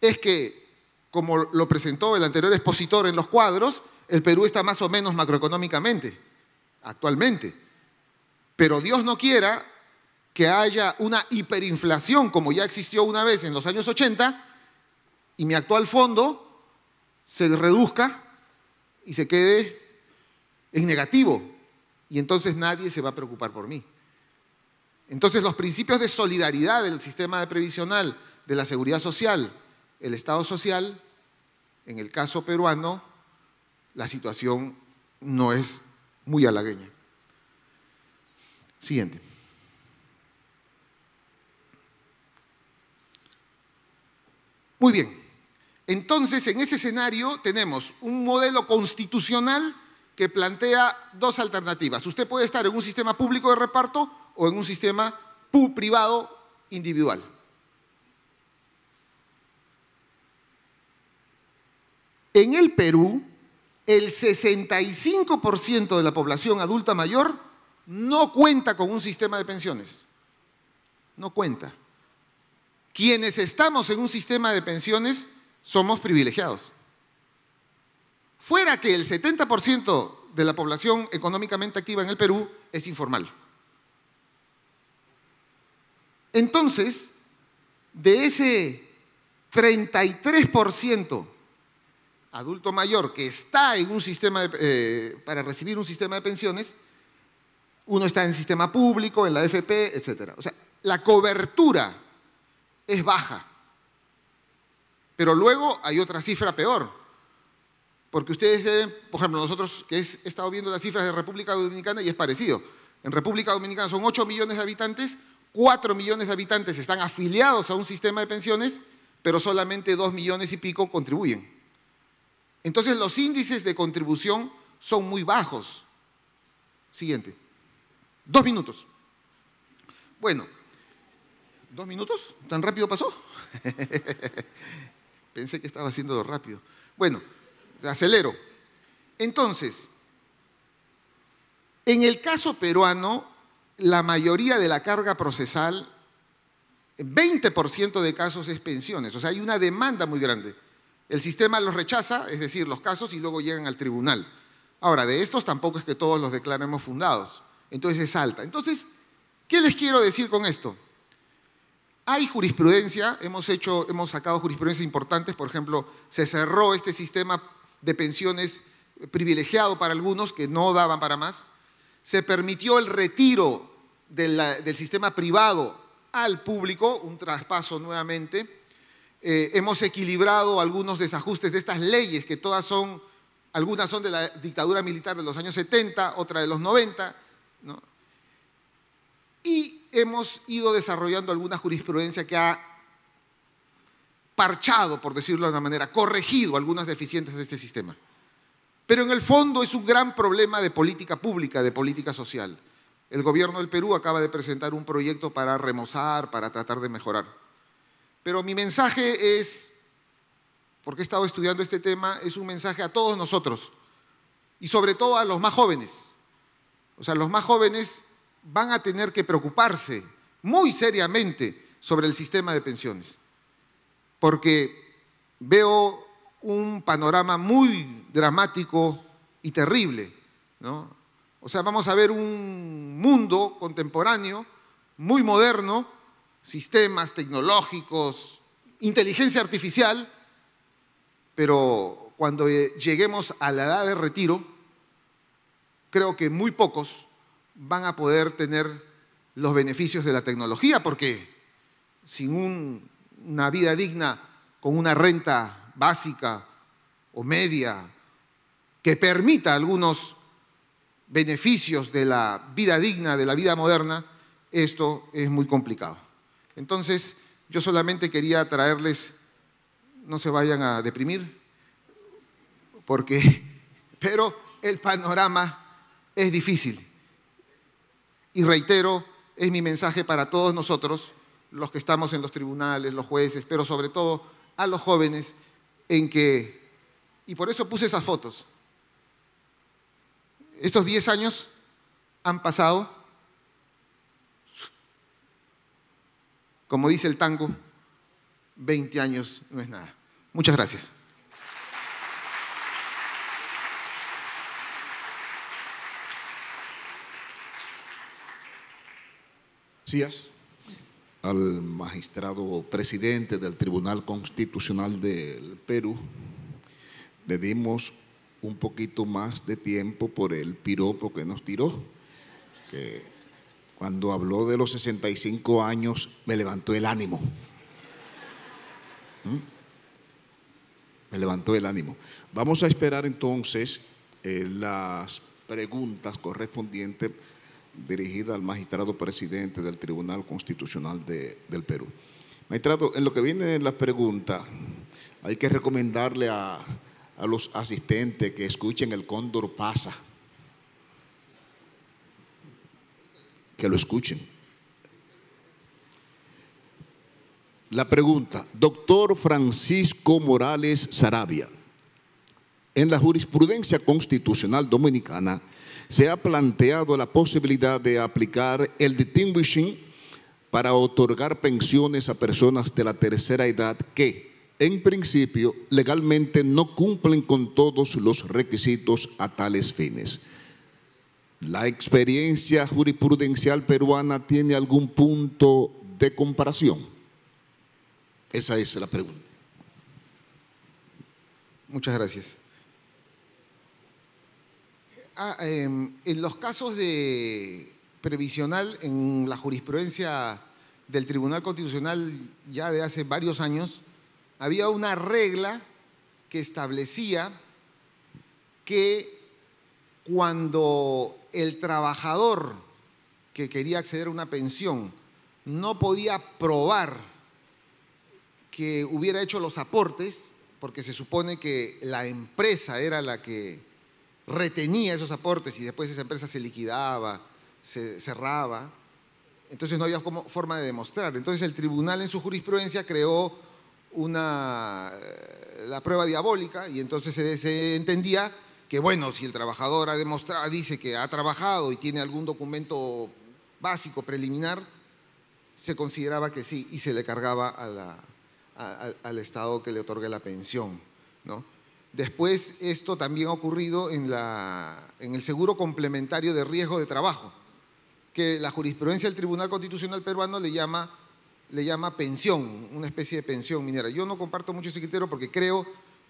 es que, como lo presentó el anterior expositor en los cuadros, el Perú está más o menos macroeconómicamente, actualmente. Pero Dios no quiera que haya una hiperinflación como ya existió una vez en los años 80 y mi actual fondo se reduzca y se quede en negativo. Y entonces nadie se va a preocupar por mí. Entonces los principios de solidaridad del sistema de previsional, de la seguridad social, el Estado social, en el caso peruano, la situación no es muy halagueña. Siguiente. Muy bien. Entonces, en ese escenario tenemos un modelo constitucional que plantea dos alternativas. Usted puede estar en un sistema público de reparto o en un sistema privado individual. En el Perú, el 65% de la población adulta mayor no cuenta con un sistema de pensiones. No cuenta. Quienes estamos en un sistema de pensiones somos privilegiados. Fuera que el 70% de la población económicamente activa en el Perú es informal. Entonces, de ese 33% adulto mayor que está en un sistema eh, para recibir un sistema de pensiones, uno está en sistema público, en la AFP, etc. O sea, la cobertura es baja. Pero luego hay otra cifra peor. Porque ustedes por ejemplo, nosotros que he estado viendo las cifras de República Dominicana y es parecido. En República Dominicana son 8 millones de habitantes, 4 millones de habitantes están afiliados a un sistema de pensiones, pero solamente 2 millones y pico contribuyen. Entonces los índices de contribución son muy bajos. Siguiente. Dos minutos. Bueno, ¿dos minutos? ¿Tan rápido pasó? Pensé que estaba haciéndolo rápido. Bueno, acelero. Entonces, en el caso peruano, la mayoría de la carga procesal, 20% de casos es pensiones, o sea, hay una demanda muy grande. El sistema los rechaza, es decir, los casos, y luego llegan al tribunal. Ahora, de estos tampoco es que todos los declaremos fundados, entonces es alta. Entonces, ¿qué les quiero decir con esto? Hay jurisprudencia, hemos, hecho, hemos sacado jurisprudencias importantes, por ejemplo, se cerró este sistema de pensiones privilegiado para algunos que no daban para más, se permitió el retiro del sistema privado al público, un traspaso nuevamente. Eh, hemos equilibrado algunos desajustes de estas leyes, que todas son, algunas son de la dictadura militar de los años 70, otra de los 90, y hemos ido desarrollando alguna jurisprudencia que ha parchado, por decirlo de una manera, corregido algunas deficiencias de este sistema. Pero en el fondo es un gran problema de política pública, de política social. El gobierno del Perú acaba de presentar un proyecto para remozar, para tratar de mejorar. Pero mi mensaje es, porque he estado estudiando este tema, es un mensaje a todos nosotros y sobre todo a los más jóvenes. O sea, los más jóvenes van a tener que preocuparse muy seriamente sobre el sistema de pensiones. Porque veo un panorama muy dramático y terrible. O sea, vamos a ver un mundo contemporáneo muy moderno, sistemas tecnológicos, inteligencia artificial, pero cuando lleguemos a la edad de retiro, creo que muy pocos van a poder tener los beneficios de la tecnología, porque sin una vida digna, con una renta básica o media que permita algunos beneficios de la vida digna, de la vida moderna, esto es muy complicado. Entonces, yo solamente quería traerles, no se vayan a deprimir, porque, pero el panorama es difícil. Y reitero, es mi mensaje para todos nosotros, los que estamos en los tribunales, los jueces, pero sobre todo a los jóvenes en que, y por eso puse esas fotos, estos 10 años han pasado, como dice el tango, 20 años no es nada. Muchas gracias. Gracias al magistrado presidente del Tribunal Constitucional del Perú, le dimos un poquito más de tiempo por el piropo que nos tiró, que cuando habló de los 65 años me levantó el ánimo. ¿Mm? Me levantó el ánimo. Vamos a esperar entonces eh, las preguntas correspondientes dirigida al magistrado presidente del Tribunal Constitucional del Perú. Magistrado, en lo que viene la pregunta, hay que recomendarle a, a los asistentes que escuchen el cóndor pasa, que lo escuchen. La pregunta, doctor Francisco Morales Sarabia, en la jurisprudencia constitucional dominicana, se ha planteado la posibilidad de aplicar el distinguishing para otorgar pensiones a personas de la tercera edad que, en principio, legalmente no cumplen con todos los requisitos a tales fines. ¿La experiencia jurisprudencial peruana tiene algún punto de comparación? Esa es la pregunta. Muchas gracias. Ah, em, en los casos de previsional, en la jurisprudencia del Tribunal Constitucional ya de hace varios años, había una regla que establecía que cuando el trabajador que quería acceder a una pensión no podía probar que hubiera hecho los aportes, porque se supone que la empresa era la que retenía esos aportes y después esa empresa se liquidaba, se cerraba. Entonces no había forma de demostrar. Entonces el tribunal en su jurisprudencia creó una, eh, la prueba diabólica y entonces se, entendía que bueno, si el trabajador ha demostrado, dice que ha trabajado y tiene algún documento básico, preliminar, se consideraba que sí y se le cargaba al Estado que le otorgue la pensión. ¿no? Después esto también ha ocurrido en, el seguro complementario de riesgo de trabajo, que la jurisprudencia del Tribunal Constitucional peruano le llama, le llama pensión, una especie de pensión minera. Yo no comparto mucho ese criterio porque creo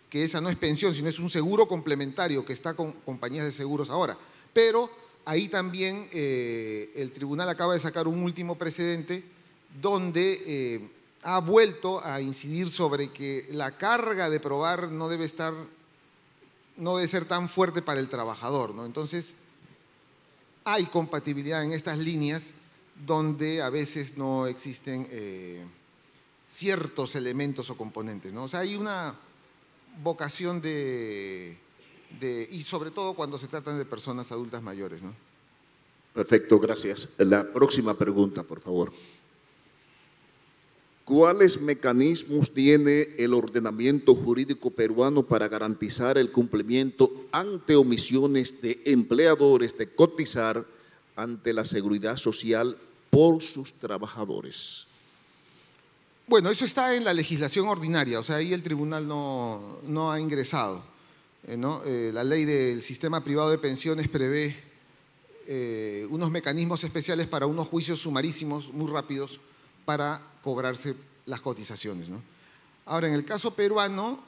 que esa no es pensión, sino es un seguro complementario que está con compañías de seguros ahora. Pero ahí también eh, el tribunal acaba de sacar un último precedente donde eh, ha vuelto a incidir sobre que la carga de probar no debe estar, no debe ser tan fuerte para el trabajador, Entonces, hay compatibilidad en estas líneas donde a veces no existen eh, ciertos elementos o componentes, ¿no? O sea, hay una vocación de, y sobre todo cuando se tratan de personas adultas mayores, ¿no? Perfecto, gracias. La próxima pregunta, por favor. ¿Cuáles mecanismos tiene el ordenamiento jurídico peruano para garantizar el cumplimiento ante omisiones de empleadores de cotizar ante la seguridad social por sus trabajadores? Bueno, eso está en la legislación ordinaria, o sea, ahí el tribunal no, no ha ingresado. Eh, eh, la ley del sistema privado de pensiones prevé eh, unos mecanismos especiales para unos juicios sumarísimos muy rápidos para cobrarse las cotizaciones. ¿no? Ahora, en el caso peruano,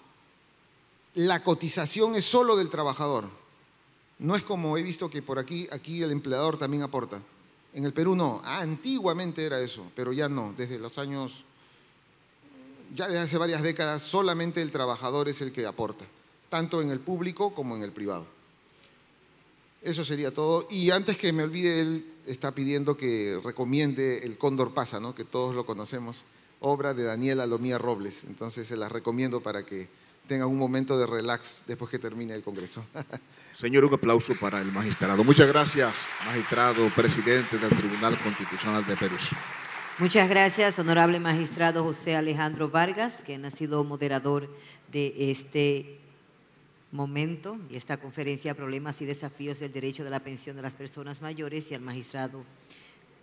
la cotización es solo del trabajador. No es como he visto que por aquí, aquí el empleador también aporta. En el Perú no. Ah, antiguamente era eso, pero ya no. Desde los años, ya desde hace varias décadas, solamente el trabajador es el que aporta, tanto en el público como en el privado. Eso sería todo. Y antes que me olvide el está pidiendo que recomiende El Cóndor Pasa, ¿no? que todos lo conocemos, obra de Daniela Lomía Robles. Entonces se las recomiendo para que tengan un momento de relax después que termine el Congreso. Señor, un aplauso para el magistrado. Muchas gracias, magistrado, presidente del Tribunal Constitucional de Perú. Muchas gracias, honorable magistrado José Alejandro Vargas, que ha sido moderador de este momento y esta conferencia Problemas y Desafíos del Derecho de la Pensión de las Personas Mayores y al magistrado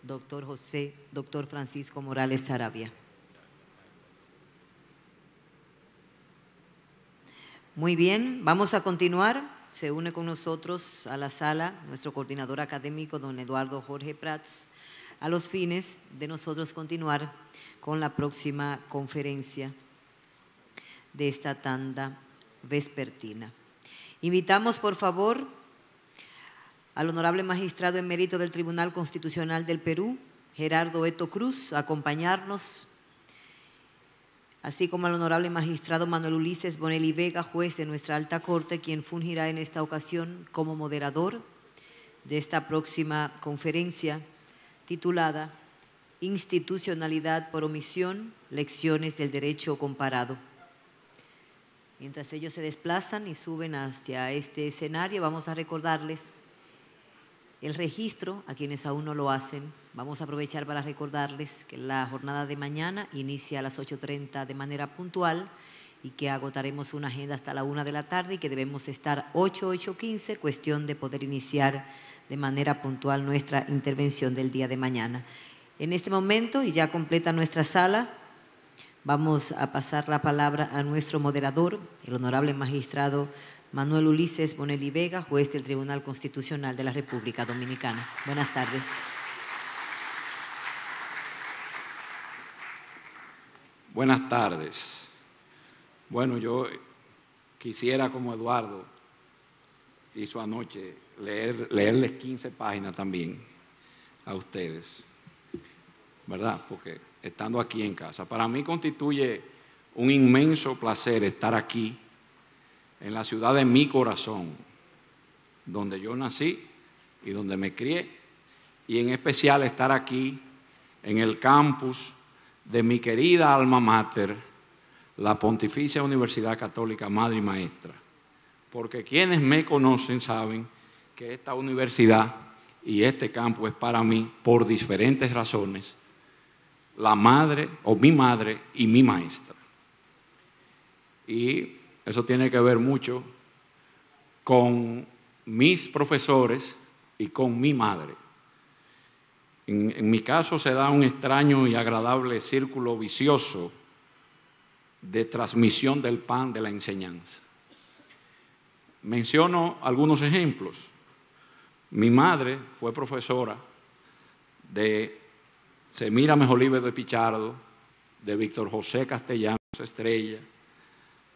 doctor José, doctor Francisco Morales Sarabia. Muy bien, vamos a continuar. Se une con nosotros a la sala nuestro coordinador académico, don Eduardo Jorge Prats, a los fines de nosotros continuar con la próxima conferencia de esta tanda vespertina. Invitamos, por favor, al honorable magistrado en mérito del Tribunal Constitucional del Perú, Gerardo Eto Cruz, a acompañarnos, así como al honorable magistrado Manuel Ulises Bonelli Vega, juez de nuestra alta corte, quien fungirá en esta ocasión como moderador de esta próxima conferencia titulada Institucionalidad por omisión, lecciones del derecho comparado. Mientras ellos se desplazan y suben hacia este escenario, vamos a recordarles el registro a quienes aún no lo hacen. Vamos a aprovechar para recordarles que la jornada de mañana inicia a las 8.30 de manera puntual y que agotaremos una agenda hasta la 1 de la tarde y que debemos estar 8, cuestión de poder iniciar de manera puntual nuestra intervención del día de mañana. En este momento, y ya completa nuestra sala, Vamos a pasar la palabra a nuestro moderador, el honorable magistrado Manuel Ulises Bonelli Vega, juez del Tribunal Constitucional de la República Dominicana. Buenas tardes. Buenas tardes. Bueno, yo quisiera, como Eduardo hizo anoche, leerles 15 páginas también a ustedes. ¿verdad? Porque estando aquí en casa, para mí constituye un inmenso placer estar aquí, en la ciudad de mi corazón, donde yo nací y donde me crié, y en especial estar aquí en el campus de mi querida alma mater, la Pontificia Universidad Católica Madre y Maestra, porque quienes me conocen saben que esta universidad y este campus es para mí, por diferentes razones, la madre o mi madre y mi maestra. Y eso tiene que ver mucho con mis profesores y con mi madre. En, mi caso se da un extraño y agradable círculo vicioso de transmisión del pan de la enseñanza. Menciono algunos ejemplos. Mi madre fue profesora de Semírames Oliver de Pichardo, de Víctor José Castellanos Estrella,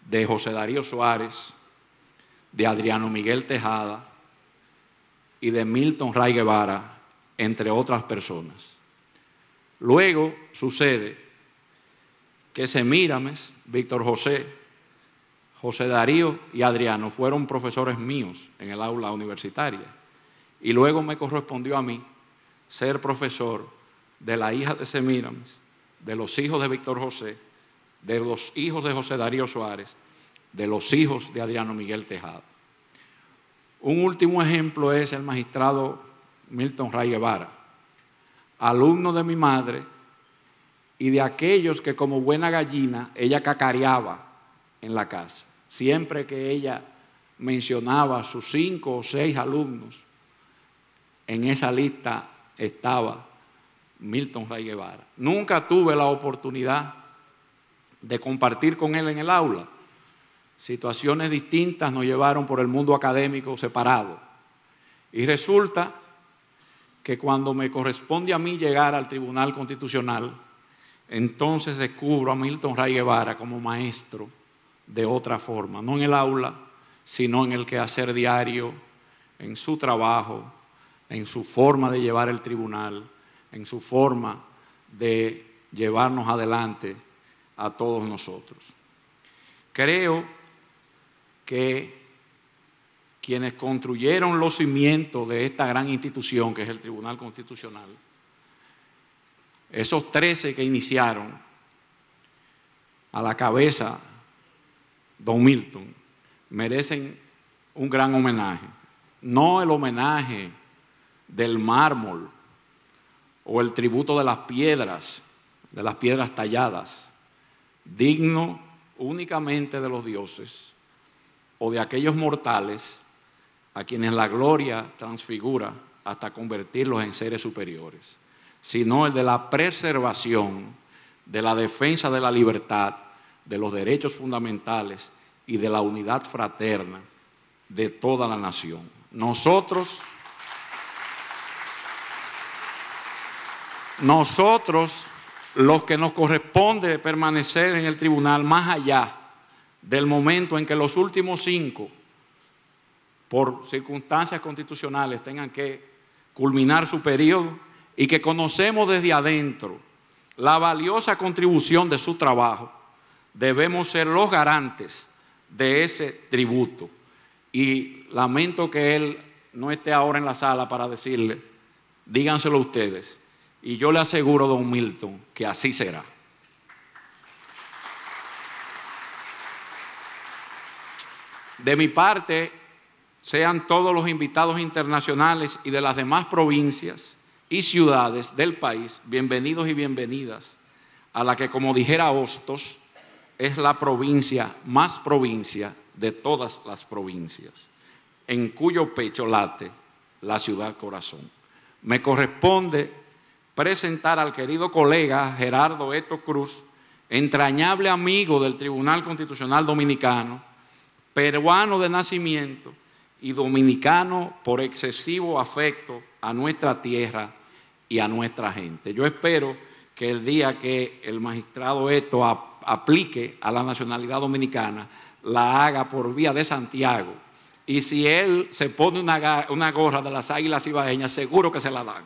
de José Darío Suárez, de Adriano Miguel Tejada y de Milton Ray Guevara, entre otras personas. Luego sucede que Semírames, Víctor José, José Darío y Adriano fueron profesores míos en el aula universitaria y luego me correspondió a mí ser profesor de la hija de Semíramis, de los hijos de Víctor José, de los hijos de José Darío Suárez, de los hijos de Adriano Miguel Tejada. Un último ejemplo es el magistrado Milton Ray Guevara, alumno de mi madre y de aquellos que como buena gallina ella cacareaba en la casa. Siempre que ella mencionaba a sus cinco o seis alumnos, en esa lista estaba Milton Ray Guevara. Nunca tuve la oportunidad de compartir con él en el aula. Situaciones distintas nos llevaron por el mundo académico separado. Y resulta que cuando me corresponde a mí llegar al Tribunal Constitucional, entonces descubro a Milton Ray Guevara como maestro de otra forma, no en el aula, sino en el quehacer diario, en su trabajo, en su forma de llevar el tribunal en su forma de llevarnos adelante a todos nosotros. Creo que quienes construyeron los cimientos de esta gran institución que es el Tribunal Constitucional, esos 13 que iniciaron a la cabeza Don Milton, merecen un gran homenaje. No el homenaje del mármol o el tributo de las piedras, de las piedras talladas, digno únicamente de los dioses o de aquellos mortales a quienes la gloria transfigura hasta convertirlos en seres superiores, sino el de la preservación, de la defensa de la libertad, de los derechos fundamentales y de la unidad fraterna de toda la nación. Nosotros Nosotros, los que nos corresponde permanecer en el tribunal más allá del momento en que los últimos cinco, por circunstancias constitucionales, tengan que culminar su periodo y que conocemos desde adentro la valiosa contribución de su trabajo, debemos ser los garantes de ese tributo. Y lamento que él no esté ahora en la sala para decirle, díganselo ustedes y yo le aseguro, don Milton, que así será. De mi parte, sean todos los invitados internacionales y de las demás provincias y ciudades del país, bienvenidos y bienvenidas a la que, como dijera Hostos, es la provincia más provincia de todas las provincias, en cuyo pecho late la ciudad corazón. Me corresponde presentar al querido colega Gerardo Eto Cruz, entrañable amigo del Tribunal Constitucional Dominicano, peruano de nacimiento y dominicano por excesivo afecto a nuestra tierra y a nuestra gente. Yo espero que el día que el magistrado Esto aplique a la nacionalidad dominicana, la haga por vía de Santiago. Y si él se pone una, una gorra de las águilas ibaeñas, seguro que se la dan.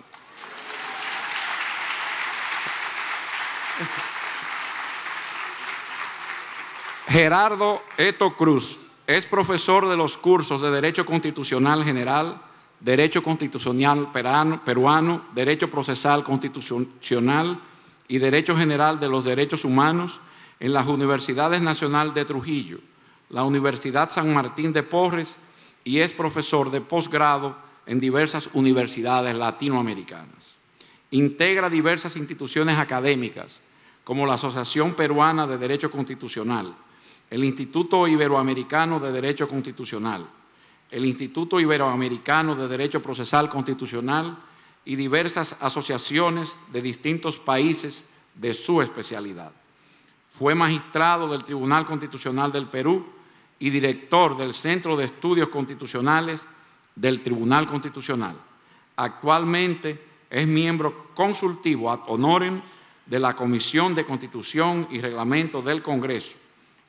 Gerardo Eto Cruz es profesor de los cursos de Derecho Constitucional General, Derecho Constitucional Peruano, Derecho Procesal Constitucional y Derecho General de los Derechos Humanos en las Universidades Nacional de Trujillo, la Universidad San Martín de Porres y es profesor de posgrado en diversas universidades latinoamericanas. Integra diversas instituciones académicas, como la Asociación Peruana de Derecho Constitucional, el Instituto Iberoamericano de Derecho Constitucional, el Instituto Iberoamericano de Derecho Procesal Constitucional y diversas asociaciones de distintos países de su especialidad. Fue magistrado del Tribunal Constitucional del Perú y director del Centro de Estudios Constitucionales del Tribunal Constitucional. Actualmente es miembro consultivo ad honorem de la Comisión de Constitución y Reglamento del Congreso.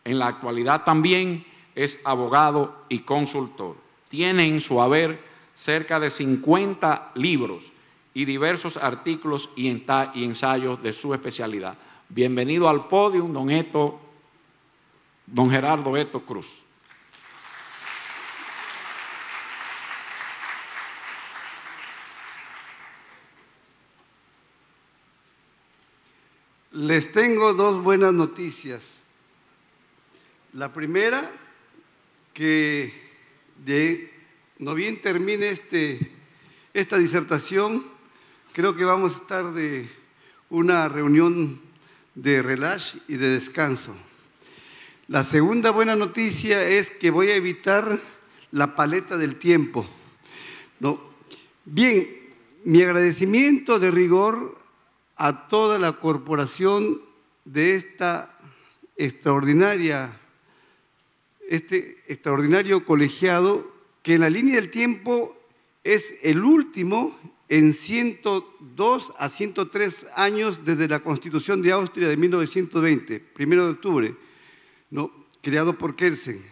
En la actualidad también es abogado y consultor. Tiene en su haber cerca de 50 libros y diversos artículos y ensayos de su especialidad. Bienvenido al podio, don, don Gerardo Eto Cruz. Les tengo dos buenas noticias. La primera, que de no bien termine este, esta disertación, creo que vamos a estar de una reunión de relax y de descanso. La segunda buena noticia es que voy a evitar la paleta del tiempo. No. Bien, mi agradecimiento de rigor a toda la corporación de esta extraordinaria, este extraordinario colegiado que en la línea del tiempo es el último en 102 a 103 años desde la Constitución de Austria de 1920, primero de octubre, ¿no? creado por Kelsen.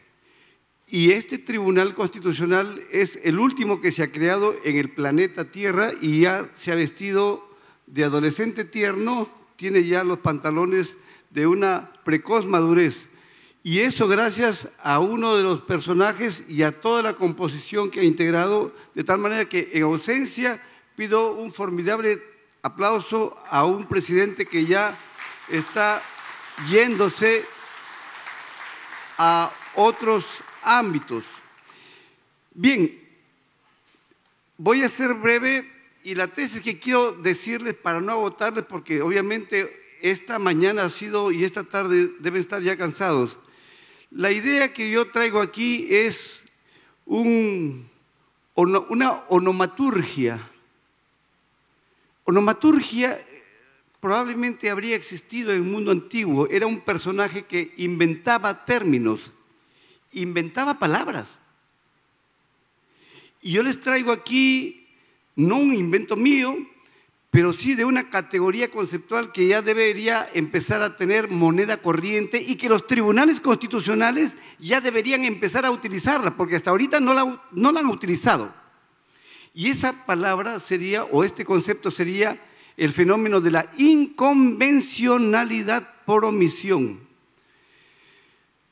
Y este Tribunal Constitucional es el último que se ha creado en el planeta Tierra y ya se ha vestido de adolescente tierno tiene ya los pantalones de una precoz madurez. Y eso gracias a uno de los personajes y a toda la composición que ha integrado, de tal manera que en ausencia pido un formidable aplauso a un presidente que ya está yéndose a otros ámbitos. Bien, voy a ser breve y la tesis que quiero decirles para no agotarles, porque obviamente esta mañana ha sido y esta tarde deben estar ya cansados. La idea que yo traigo aquí es un, una onomaturgia. Onomaturgia eh, probablemente habría existido en el mundo antiguo. Era un personaje que inventaba términos, inventaba palabras. Y yo les traigo aquí no un invento mío, pero sí de una categoría conceptual que ya debería empezar a tener moneda corriente y que los tribunales constitucionales ya deberían empezar a utilizarla, porque hasta ahorita no la, no la han utilizado. Y esa palabra sería, o este concepto sería, el fenómeno de la inconvencionalidad por omisión.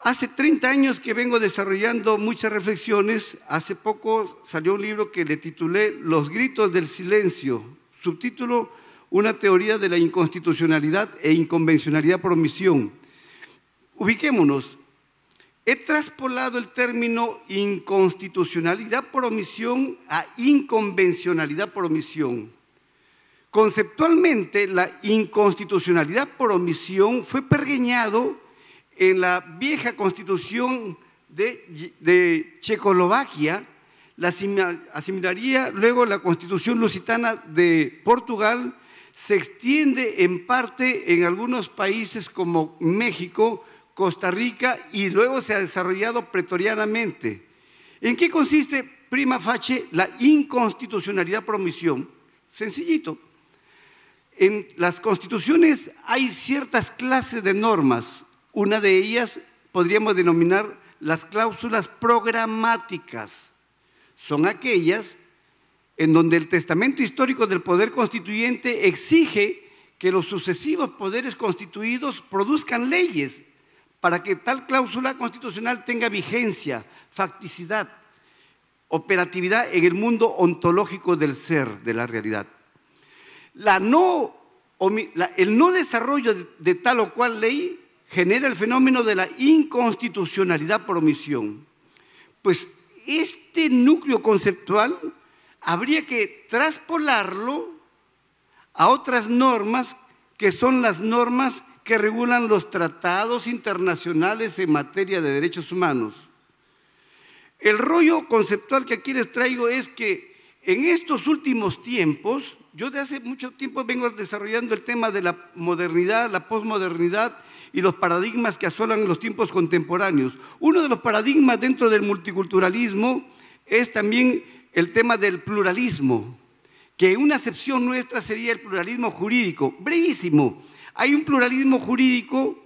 Hace 30 años que vengo desarrollando muchas reflexiones. Hace poco salió un libro que le titulé Los gritos del silencio, subtítulo Una teoría de la inconstitucionalidad e inconvencionalidad por omisión. Ubiquémonos. He traspolado el término inconstitucionalidad por omisión a inconvencionalidad por omisión. Conceptualmente, la inconstitucionalidad por omisión fue pergeñado en la vieja constitución de, de Checoslovaquia, la asimilaría luego la constitución lusitana de Portugal, se extiende en parte en algunos países como México, Costa Rica y luego se ha desarrollado pretorianamente. ¿En qué consiste prima facie la inconstitucionalidad promisión? Sencillito. En las constituciones hay ciertas clases de normas una de ellas podríamos denominar las cláusulas programáticas. Son aquellas en donde el testamento histórico del poder constituyente exige que los sucesivos poderes constituidos produzcan leyes para que tal cláusula constitucional tenga vigencia, facticidad, operatividad en el mundo ontológico del ser, de la realidad. el no desarrollo de tal o cual ley genera el fenómeno de la inconstitucionalidad por omisión. Pues este núcleo conceptual habría que traspolarlo a otras normas que son las normas que regulan los tratados internacionales en materia de derechos humanos. El rollo conceptual que aquí les traigo es que en estos últimos tiempos, yo de hace mucho tiempo vengo desarrollando el tema de la modernidad, la posmodernidad y los paradigmas que asolan los tiempos contemporáneos. Uno de los paradigmas dentro del multiculturalismo es también el tema del pluralismo, que una excepción nuestra sería el pluralismo jurídico. Brevísimo, hay un pluralismo jurídico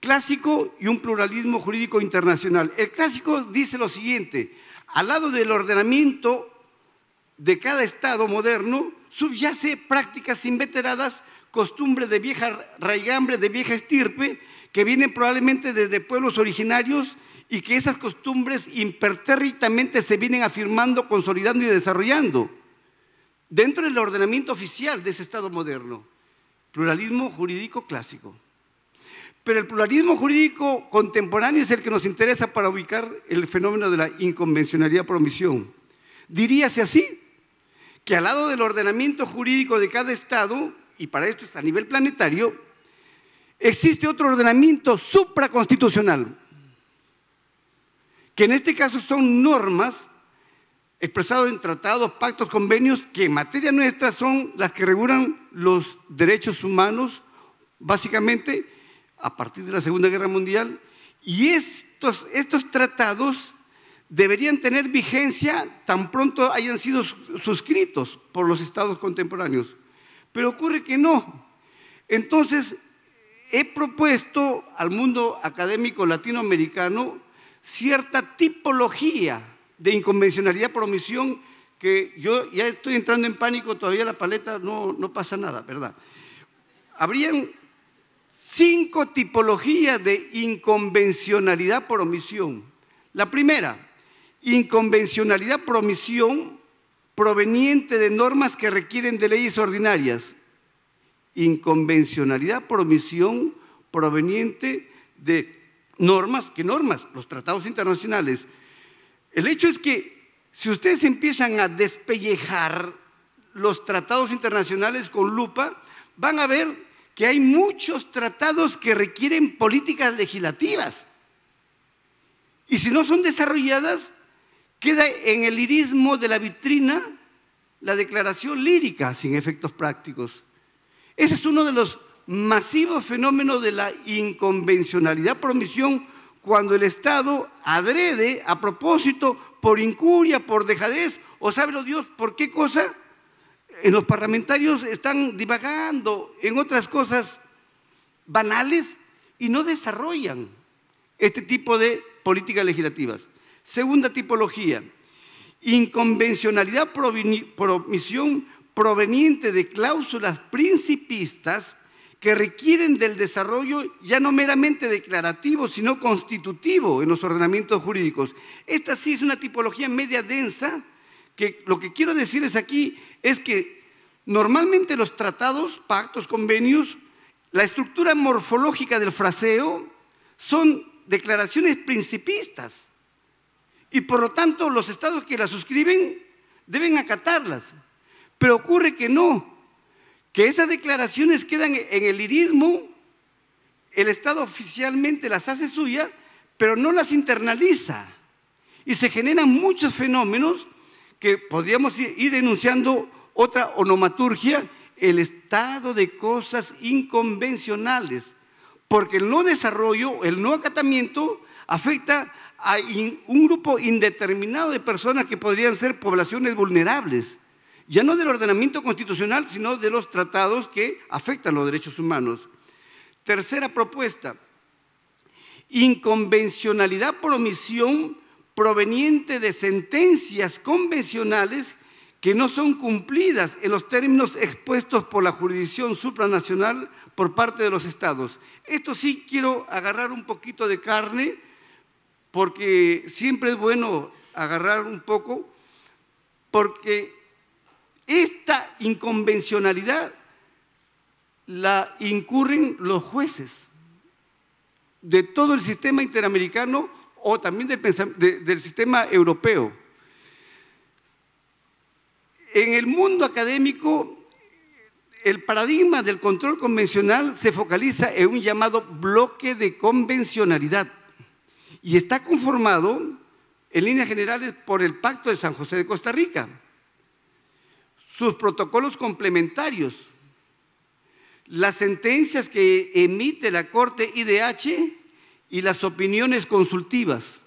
clásico y un pluralismo jurídico internacional. El clásico dice lo siguiente, al lado del ordenamiento de cada Estado moderno subyace prácticas inveteradas costumbres de vieja raigambre, de vieja estirpe, que vienen probablemente desde pueblos originarios y que esas costumbres impertérritamente se vienen afirmando, consolidando y desarrollando dentro del ordenamiento oficial de ese Estado moderno. Pluralismo jurídico clásico. Pero el pluralismo jurídico contemporáneo es el que nos interesa para ubicar el fenómeno de la inconvencionalidad por omisión. Diríase así, que al lado del ordenamiento jurídico de cada Estado y para esto es a nivel planetario, existe otro ordenamiento supraconstitucional, que en este caso son normas expresadas en tratados, pactos, convenios, que en materia nuestra son las que regulan los derechos humanos, básicamente, a partir de la Segunda Guerra Mundial. Y estos, estos tratados deberían tener vigencia tan pronto hayan sido suscritos por los estados contemporáneos pero ocurre que no. Entonces, he propuesto al mundo académico latinoamericano cierta tipología de inconvencionalidad por omisión que yo ya estoy entrando en pánico, todavía la paleta no, no pasa nada, ¿verdad? Habrían cinco tipologías de inconvencionalidad por omisión. La primera, inconvencionalidad por omisión proveniente de normas que requieren de leyes ordinarias. Inconvencionalidad por omisión proveniente de normas, ¿qué normas? Los tratados internacionales. El hecho es que si ustedes empiezan a despellejar los tratados internacionales con lupa, van a ver que hay muchos tratados que requieren políticas legislativas. Y si no son desarrolladas, Queda en el lirismo de la vitrina la declaración lírica sin efectos prácticos. Ese es uno de los masivos fenómenos de la inconvencionalidad por omisión cuando el Estado adrede a propósito por incuria, por dejadez o lo Dios por qué cosa. En los parlamentarios están divagando en otras cosas banales y no desarrollan este tipo de políticas legislativas. Segunda tipología, inconvencionalidad promisión proveniente de cláusulas principistas que requieren del desarrollo ya no meramente declarativo, sino constitutivo en los ordenamientos jurídicos. Esta sí es una tipología media densa, que lo que quiero decirles aquí es que normalmente los tratados, pactos, convenios, la estructura morfológica del fraseo son declaraciones principistas y por lo tanto, los estados que las suscriben deben acatarlas. Pero ocurre que no, que esas declaraciones quedan en el irismo, el Estado oficialmente las hace suya, pero no las internaliza. Y se generan muchos fenómenos que podríamos ir denunciando otra onomaturgia, el estado de cosas inconvencionales, porque el no desarrollo, el no acatamiento afecta a un grupo indeterminado de personas que podrían ser poblaciones vulnerables, ya no del ordenamiento constitucional, sino de los tratados que afectan los derechos humanos. Tercera propuesta, inconvencionalidad por omisión proveniente de sentencias convencionales que no son cumplidas en los términos expuestos por la jurisdicción supranacional por parte de los estados. Esto sí quiero agarrar un poquito de carne porque siempre es bueno agarrar un poco, porque esta inconvencionalidad la incurren los jueces de todo el sistema interamericano o también del, sistema europeo. En el mundo académico, el paradigma del control convencional se focaliza en un llamado bloque de convencionalidad y está conformado en líneas generales por el Pacto de San José de Costa Rica, sus protocolos complementarios, las sentencias que emite la Corte IDH y las opiniones consultivas.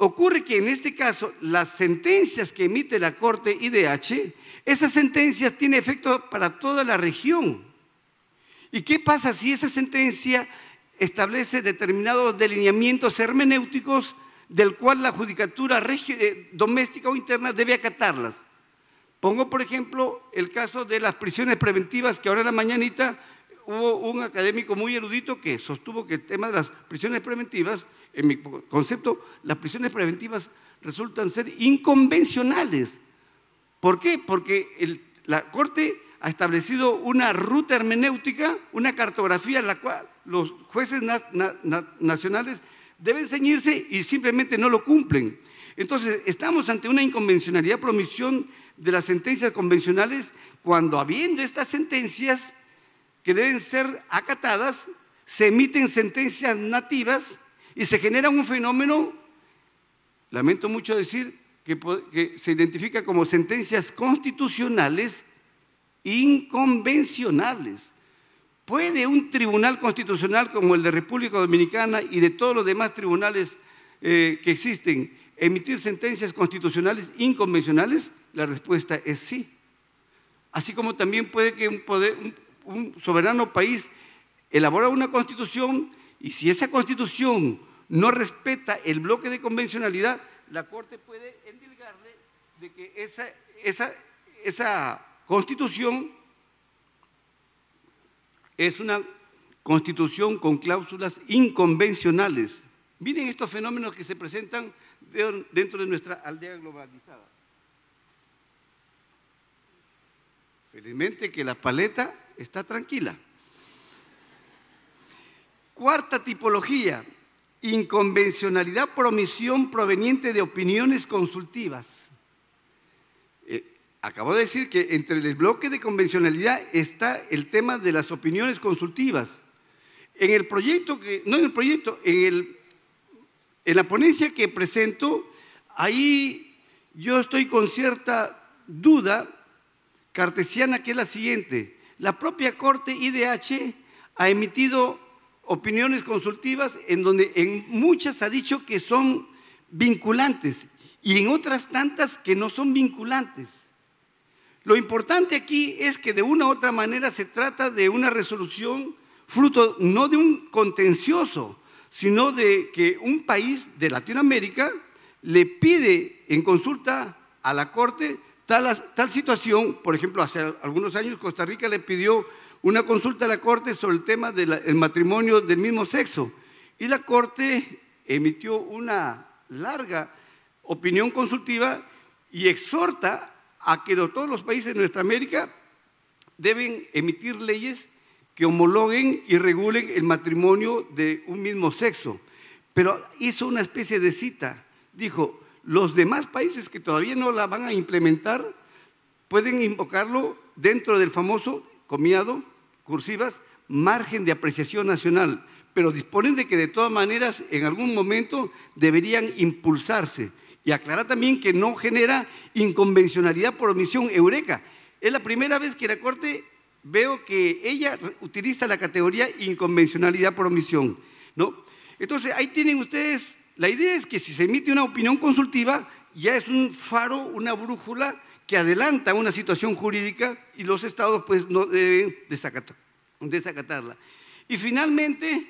Ocurre que en este caso las sentencias que emite la Corte IDH, esas sentencias tienen efecto para toda la región. ¿Y qué pasa si esa sentencia establece determinados delineamientos hermenéuticos del cual la judicatura eh, doméstica o interna debe acatarlas. Pongo, por ejemplo, el caso de las prisiones preventivas, que ahora en la mañanita hubo un académico muy erudito que sostuvo que el tema de las prisiones preventivas, en mi concepto, las prisiones preventivas resultan ser inconvencionales. ¿Por qué? Porque la Corte ha establecido una ruta hermenéutica, una cartografía en la cual los jueces nacionales deben ceñirse y simplemente no lo cumplen. Entonces, estamos ante una inconvencionalidad, promisión de las sentencias convencionales, cuando habiendo estas sentencias que deben ser acatadas, se emiten sentencias nativas y se genera un fenómeno, lamento mucho decir, que se identifica como sentencias constitucionales inconvencionales. ¿Puede un tribunal constitucional como el de República Dominicana y de todos los demás tribunales eh, que existen emitir sentencias constitucionales inconvencionales? La respuesta es sí. Así como también puede que un, soberano país elabore una constitución y si esa constitución no respeta el bloque de convencionalidad, la Corte puede endilgarle de que esa constitución es una constitución con cláusulas inconvencionales. Miren estos fenómenos que se presentan dentro de nuestra aldea globalizada. Felizmente que la paleta está tranquila. Cuarta tipología, inconvencionalidad promisión proveniente de opiniones consultivas. Acabo de decir que entre el bloque de convencionalidad está el tema de las opiniones consultivas. En el proyecto, que, no en el proyecto, en, en la ponencia que presento, ahí yo estoy con cierta duda cartesiana que es la siguiente. La propia Corte IDH ha emitido opiniones consultivas en donde en muchas ha dicho que son vinculantes y en otras tantas que no son vinculantes. Lo importante aquí es que de una u otra manera se trata de una resolución fruto no de un contencioso, sino de que un país de Latinoamérica le pide en consulta a la Corte tal, situación. Por ejemplo, hace algunos años Costa Rica le pidió una consulta a la Corte sobre el tema del matrimonio del mismo sexo. Y la Corte emitió una larga opinión consultiva y exhorta a que todos los países de nuestra América deben emitir leyes que homologuen y regulen el matrimonio de un mismo sexo. Pero hizo una especie de cita. Dijo, los demás países que todavía no la van a implementar pueden invocarlo dentro del famoso, comiado, cursivas, margen de apreciación nacional, pero disponen de que de todas maneras en algún momento deberían impulsarse. Y aclara también que no genera inconvencionalidad por omisión. Eureka. Es la primera vez que la Corte veo que ella utiliza la categoría inconvencionalidad por omisión. ¿no? Entonces, ahí tienen ustedes, la idea es que si se emite una opinión consultiva, ya es un faro, una brújula que adelanta una situación jurídica y los estados pues no deben desacatarla. Y finalmente,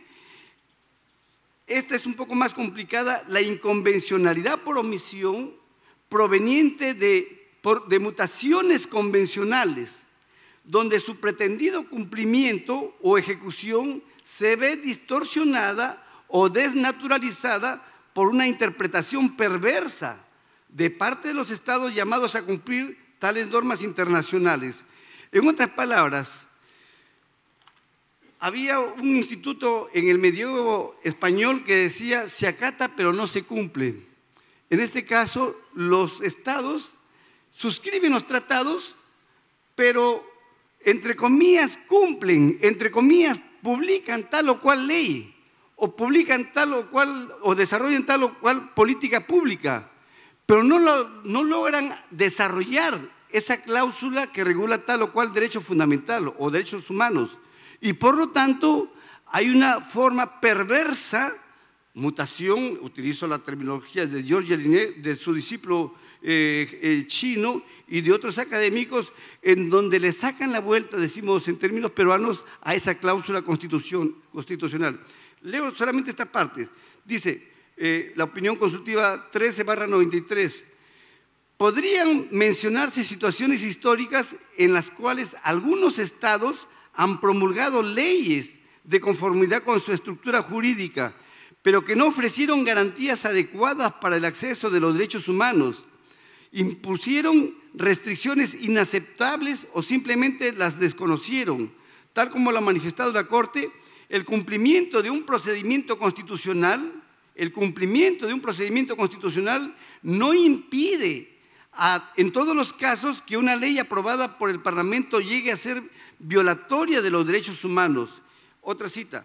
esta es un poco más complicada, la inconvencionalidad por omisión proveniente de, mutaciones convencionales, donde su pretendido cumplimiento o ejecución se ve distorsionada o desnaturalizada por una interpretación perversa de parte de los estados llamados a cumplir tales normas internacionales. En otras palabras, había un instituto en el medio español que decía, se acata pero no se cumple. En este caso, los estados suscriben los tratados, pero entre comillas cumplen, entre comillas publican tal o cual ley, o publican tal o cual, o desarrollan tal o cual política pública, pero no, no logran desarrollar esa cláusula que regula tal o cual derecho fundamental o derechos humanos. Y por lo tanto, hay una forma perversa, mutación, utilizo la terminología de George Linné, de su discípulo eh, chino y de otros académicos, en donde le sacan la vuelta, decimos en términos peruanos, a esa cláusula constitucional. Leo solamente esta parte. Dice, eh, la opinión consultiva 13 barra 93. Podrían mencionarse situaciones históricas en las cuales algunos estados han promulgado leyes de conformidad con su estructura jurídica, pero que no ofrecieron garantías adecuadas para el acceso de los derechos humanos, impusieron restricciones inaceptables o simplemente las desconocieron, tal como lo ha manifestado la Corte, el cumplimiento de un procedimiento constitucional, el cumplimiento de un procedimiento constitucional no impide en todos los casos que una ley aprobada por el Parlamento llegue a ser violatoria de los derechos humanos. Otra cita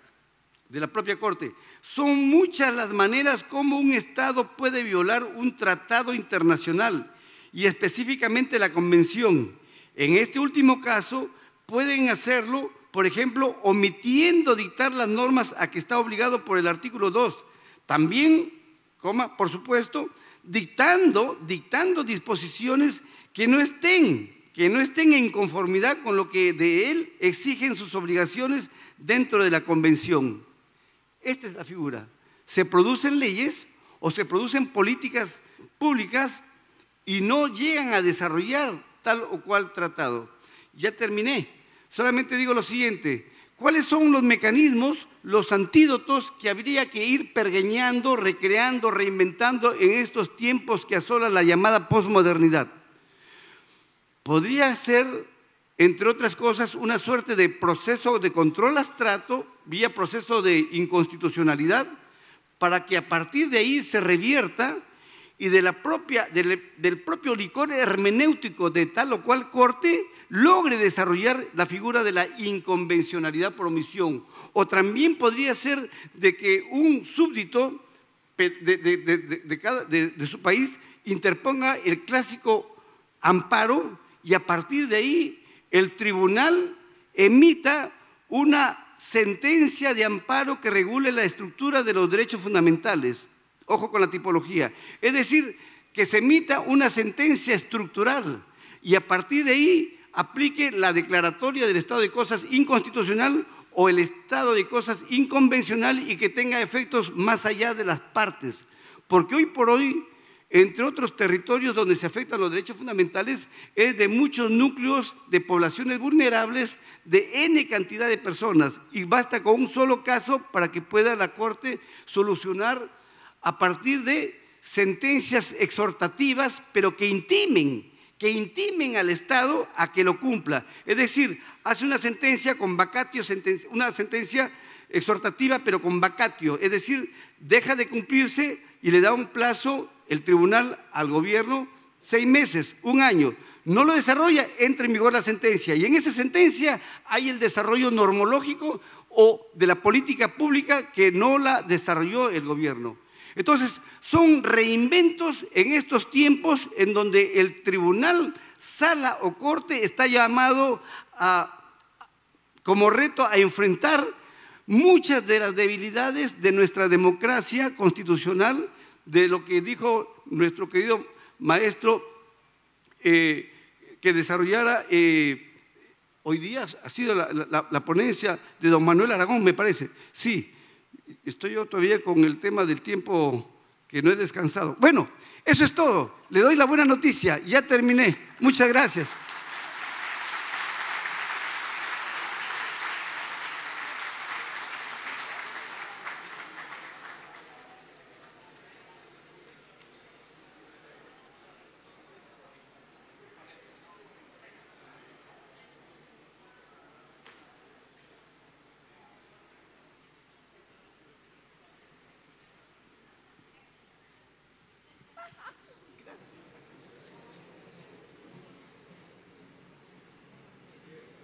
de la propia Corte. Son muchas las maneras como un Estado puede violar un tratado internacional y específicamente la Convención. En este último caso, pueden hacerlo, por ejemplo, omitiendo dictar las normas a que está obligado por el artículo 2. También, coma, por supuesto, dictando, dictando disposiciones que no estén que no estén en conformidad con lo que de él exigen sus obligaciones dentro de la convención. Esta es la figura. Se producen leyes o se producen políticas públicas y no llegan a desarrollar tal o cual tratado. Ya terminé. Solamente digo lo siguiente. ¿Cuáles son los mecanismos, los antídotos que habría que ir pergeñando, recreando, reinventando en estos tiempos que asola la llamada posmodernidad? podría ser, entre otras cosas, una suerte de proceso de control astrato vía proceso de inconstitucionalidad para que a partir de ahí se revierta y de la del, propio licor hermenéutico de tal o cual corte logre desarrollar la figura de la inconvencionalidad por omisión. O también podría ser de que un súbdito de su país interponga el clásico amparo y a partir de ahí el tribunal emita una sentencia de amparo que regule la estructura de los derechos fundamentales. Ojo con la tipología. Es decir, que se emita una sentencia estructural y a partir de ahí aplique la declaratoria del estado de cosas inconstitucional o el estado de cosas inconvencional y que tenga efectos más allá de las partes. Porque hoy por hoy entre otros territorios donde se afectan los derechos fundamentales, es de muchos núcleos de poblaciones vulnerables de N cantidad de personas. Y basta con un solo caso para que pueda la Corte solucionar a partir de sentencias exhortativas, pero que intimen, que intimen al Estado a que lo cumpla. Es decir, hace una sentencia con vacatio, una sentencia exhortativa, pero con vacatio. Es decir, deja de cumplirse y le da un plazo el tribunal al gobierno seis meses, un año. No lo desarrolla, entra en vigor la sentencia. Y en esa sentencia hay el desarrollo normológico o de la política pública que no la desarrolló el gobierno. Entonces, son reinventos en estos tiempos en donde el tribunal, sala o corte está llamado a, como reto a enfrentar muchas de las debilidades de nuestra democracia constitucional de lo que dijo nuestro querido maestro eh, que desarrollara, eh, hoy día ha sido la, la, ponencia de don Manuel Aragón, me parece. Sí, estoy yo todavía con el tema del tiempo que no he descansado. Bueno, eso es todo. Le doy la buena noticia. Ya terminé. Muchas gracias.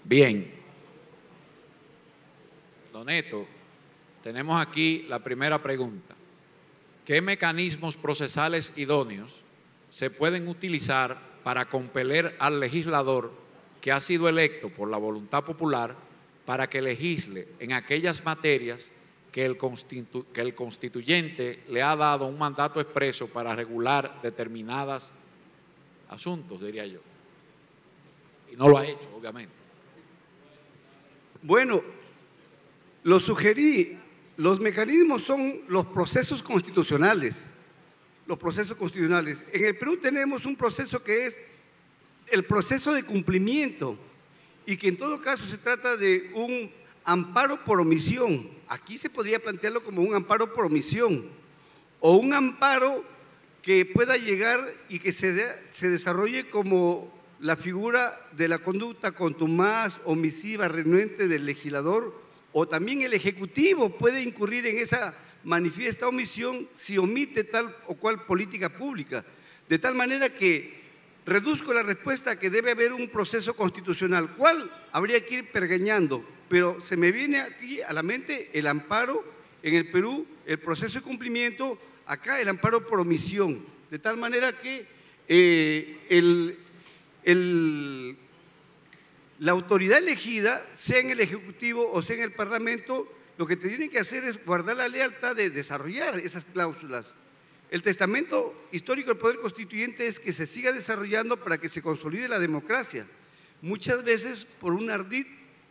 Bien. Doneto, tenemos aquí la primera pregunta. ¿Qué mecanismos procesales idóneos se pueden utilizar para compeler al legislador que ha sido electo por la voluntad popular para que legisle en aquellas materias que el, constituyente le ha dado un mandato expreso para regular determinados asuntos, diría yo. Y no lo ha hecho, obviamente. Bueno, lo sugerí, los mecanismos son los procesos constitucionales, los procesos constitucionales. En el Perú tenemos un proceso que es el proceso de cumplimiento y que en todo caso se trata de un amparo por omisión. Aquí se podría plantearlo como un amparo por omisión o un amparo que pueda llegar y que se, se desarrolle como la figura de la conducta contumaz, omisiva, renuente del legislador o también el Ejecutivo puede incurrir en esa manifiesta omisión si omite tal o cual política pública. De tal manera que reduzco la respuesta que debe haber un proceso constitucional, ¿Cuál? habría que ir pergañando, pero se me viene aquí a la mente el amparo en el Perú, el proceso de cumplimiento, acá el amparo por omisión, de tal manera que eh, el, la autoridad elegida, sea en el Ejecutivo o sea en el Parlamento, lo que tienen que hacer es guardar la lealtad de desarrollar esas cláusulas. El testamento histórico del Poder Constituyente es que se siga desarrollando para que se consolide la democracia. Muchas veces, por un ardid,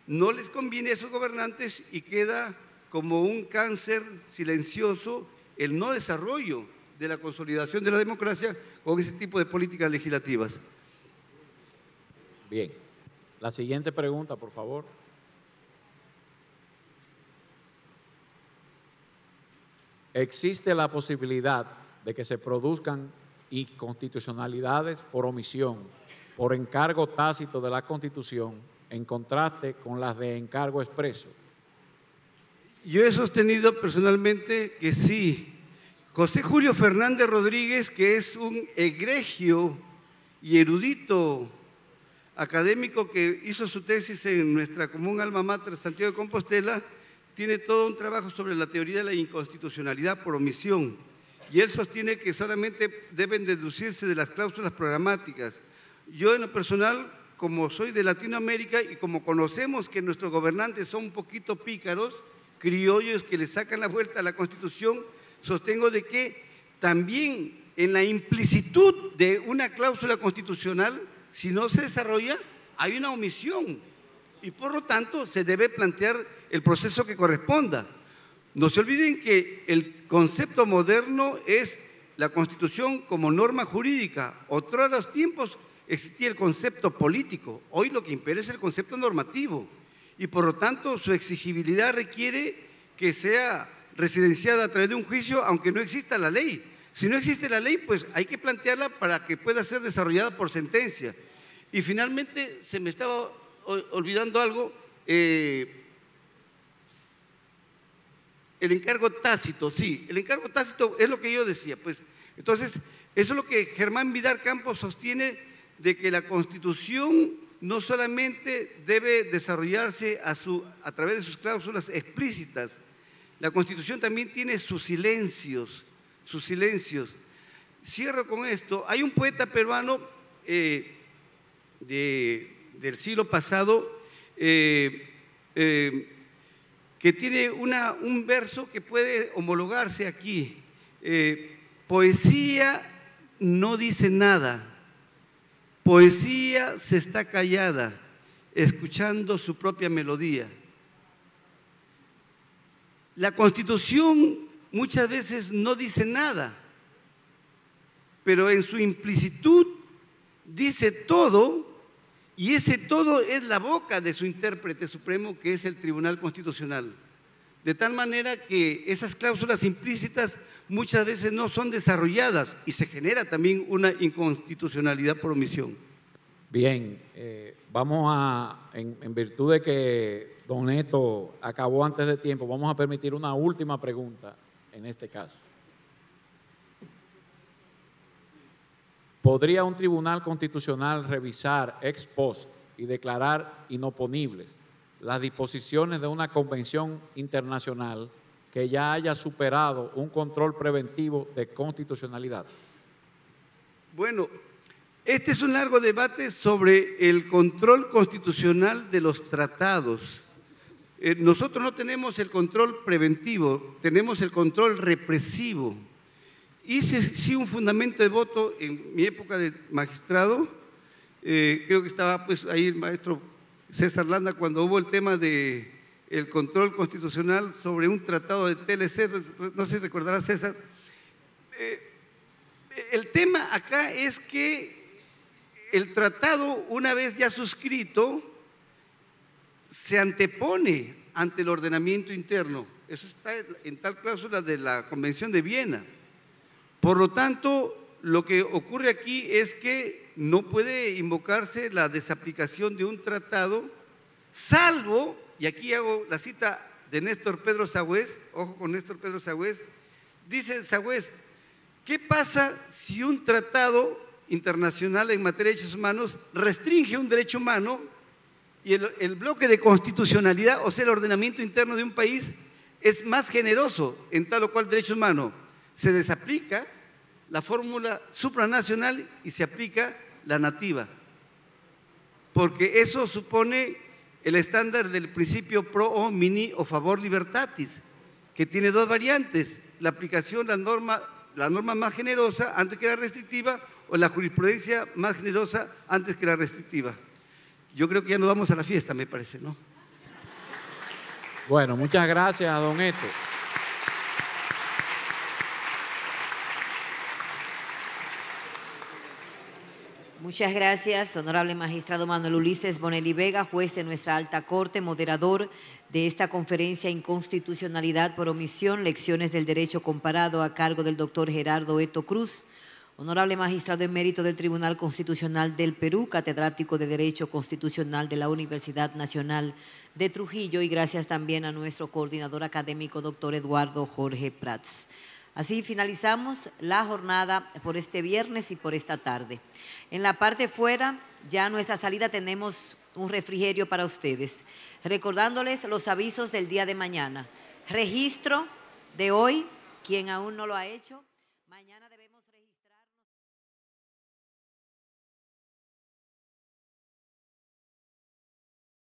no les conviene a esos gobernantes y queda como un cáncer silencioso el no desarrollo de la consolidación de la democracia con ese tipo de políticas legislativas. Bien. La siguiente pregunta, por favor. Existe la posibilidad de que se produzcan inconstitucionalidades por omisión, por encargo tácito de la Constitución, en contraste con las de encargo expreso. Yo he sostenido personalmente que sí. José Julio Fernández Rodríguez, que es un egregio y erudito académico que hizo su tesis en nuestra común alma mater Santiago de Compostela, tiene todo un trabajo sobre la teoría de la inconstitucionalidad por omisión. Y él sostiene que solamente deben deducirse de las cláusulas programáticas. Yo en lo personal, como soy de Latinoamérica y como conocemos que nuestros gobernantes son un poquito pícaros, criollos que le sacan la vuelta a la Constitución, sostengo de que también en la implicitud de una cláusula constitucional si no se desarrolla, hay una omisión y por lo tanto se debe plantear el proceso que corresponda. No se olviden que el concepto moderno es la Constitución como norma jurídica. Otro de los tiempos existía el concepto político, hoy lo que impera es el concepto normativo y por lo tanto su exigibilidad requiere que sea residenciada a través de un juicio aunque no exista la ley. Si no existe la ley, pues hay que plantearla para que pueda ser desarrollada por sentencia. Y finalmente se me estaba olvidando algo, eh, el encargo tácito, sí, el encargo tácito es lo que yo decía, pues. Entonces, eso es lo que Germán Vidar Campos sostiene de que la Constitución no solamente debe desarrollarse a través de sus cláusulas explícitas, la Constitución también tiene sus silencios sus silencios. Cierro con esto. Hay un poeta peruano eh, del siglo pasado eh, eh, que tiene una, un verso que puede homologarse aquí. poesía no dice nada, poesía se está callada, escuchando su propia melodía. La constitución muchas veces no dice nada, pero en su implicitud dice todo y ese todo es la boca de su intérprete supremo que es el Tribunal Constitucional. De tal manera que esas cláusulas implícitas muchas veces no son desarrolladas y se genera también una inconstitucionalidad por omisión. Bien, eh, vamos a, en, en virtud de que Don Neto acabó antes de tiempo, vamos a permitir una última pregunta en este caso. ¿Podría un tribunal constitucional revisar ex post y declarar inoponibles las disposiciones de una convención internacional que ya haya superado un control preventivo de constitucionalidad? Bueno, este es un largo debate sobre el control constitucional de los tratados eh, nosotros no tenemos el control preventivo, tenemos el control represivo. Hice sí un fundamento de voto en mi época de magistrado, eh, creo que estaba pues ahí el maestro César Landa cuando hubo el tema de control constitucional sobre un tratado de TLC, pues, no sé si recordará César. Eh, el tema acá es que el tratado, una vez ya suscrito, se antepone ante el ordenamiento interno. Eso está en tal cláusula de la Convención de Viena. Por lo tanto, lo que ocurre aquí es que no puede invocarse la desaplicación de un tratado, salvo, y aquí hago la cita de Néstor Pedro Sagüez, ojo con Néstor Pedro Sagüez, dice Sagüez, ¿qué pasa si un tratado internacional en materia de derechos humanos restringe un derecho humano y el, bloque de constitucionalidad, o sea, el ordenamiento interno de un país, es más generoso en tal o cual derecho humano. Se desaplica la fórmula supranacional y se aplica la nativa, porque eso supone el estándar del principio pro mini o favor libertatis, que tiene dos variantes, la aplicación, la norma, la norma más generosa antes que la restrictiva o la jurisprudencia más generosa antes que la restrictiva. Yo creo que ya nos vamos a la fiesta, me parece, ¿no? Bueno, muchas gracias, don Eto. Muchas gracias, honorable magistrado Manuel Ulises Bonelli Vega, juez de nuestra alta corte, moderador de esta conferencia Inconstitucionalidad por omisión, lecciones del derecho comparado a cargo del doctor Gerardo Eto Cruz. Honorable magistrado en mérito del Tribunal Constitucional del Perú, catedrático de Derecho Constitucional de la Universidad Nacional de Trujillo y gracias también a nuestro coordinador académico, doctor Eduardo Jorge Prats. Así finalizamos la jornada por este viernes y por esta tarde. En la parte fuera, ya nuestra salida tenemos un refrigerio para ustedes. Recordándoles los avisos del día de mañana. Registro de hoy, quien aún no lo ha hecho.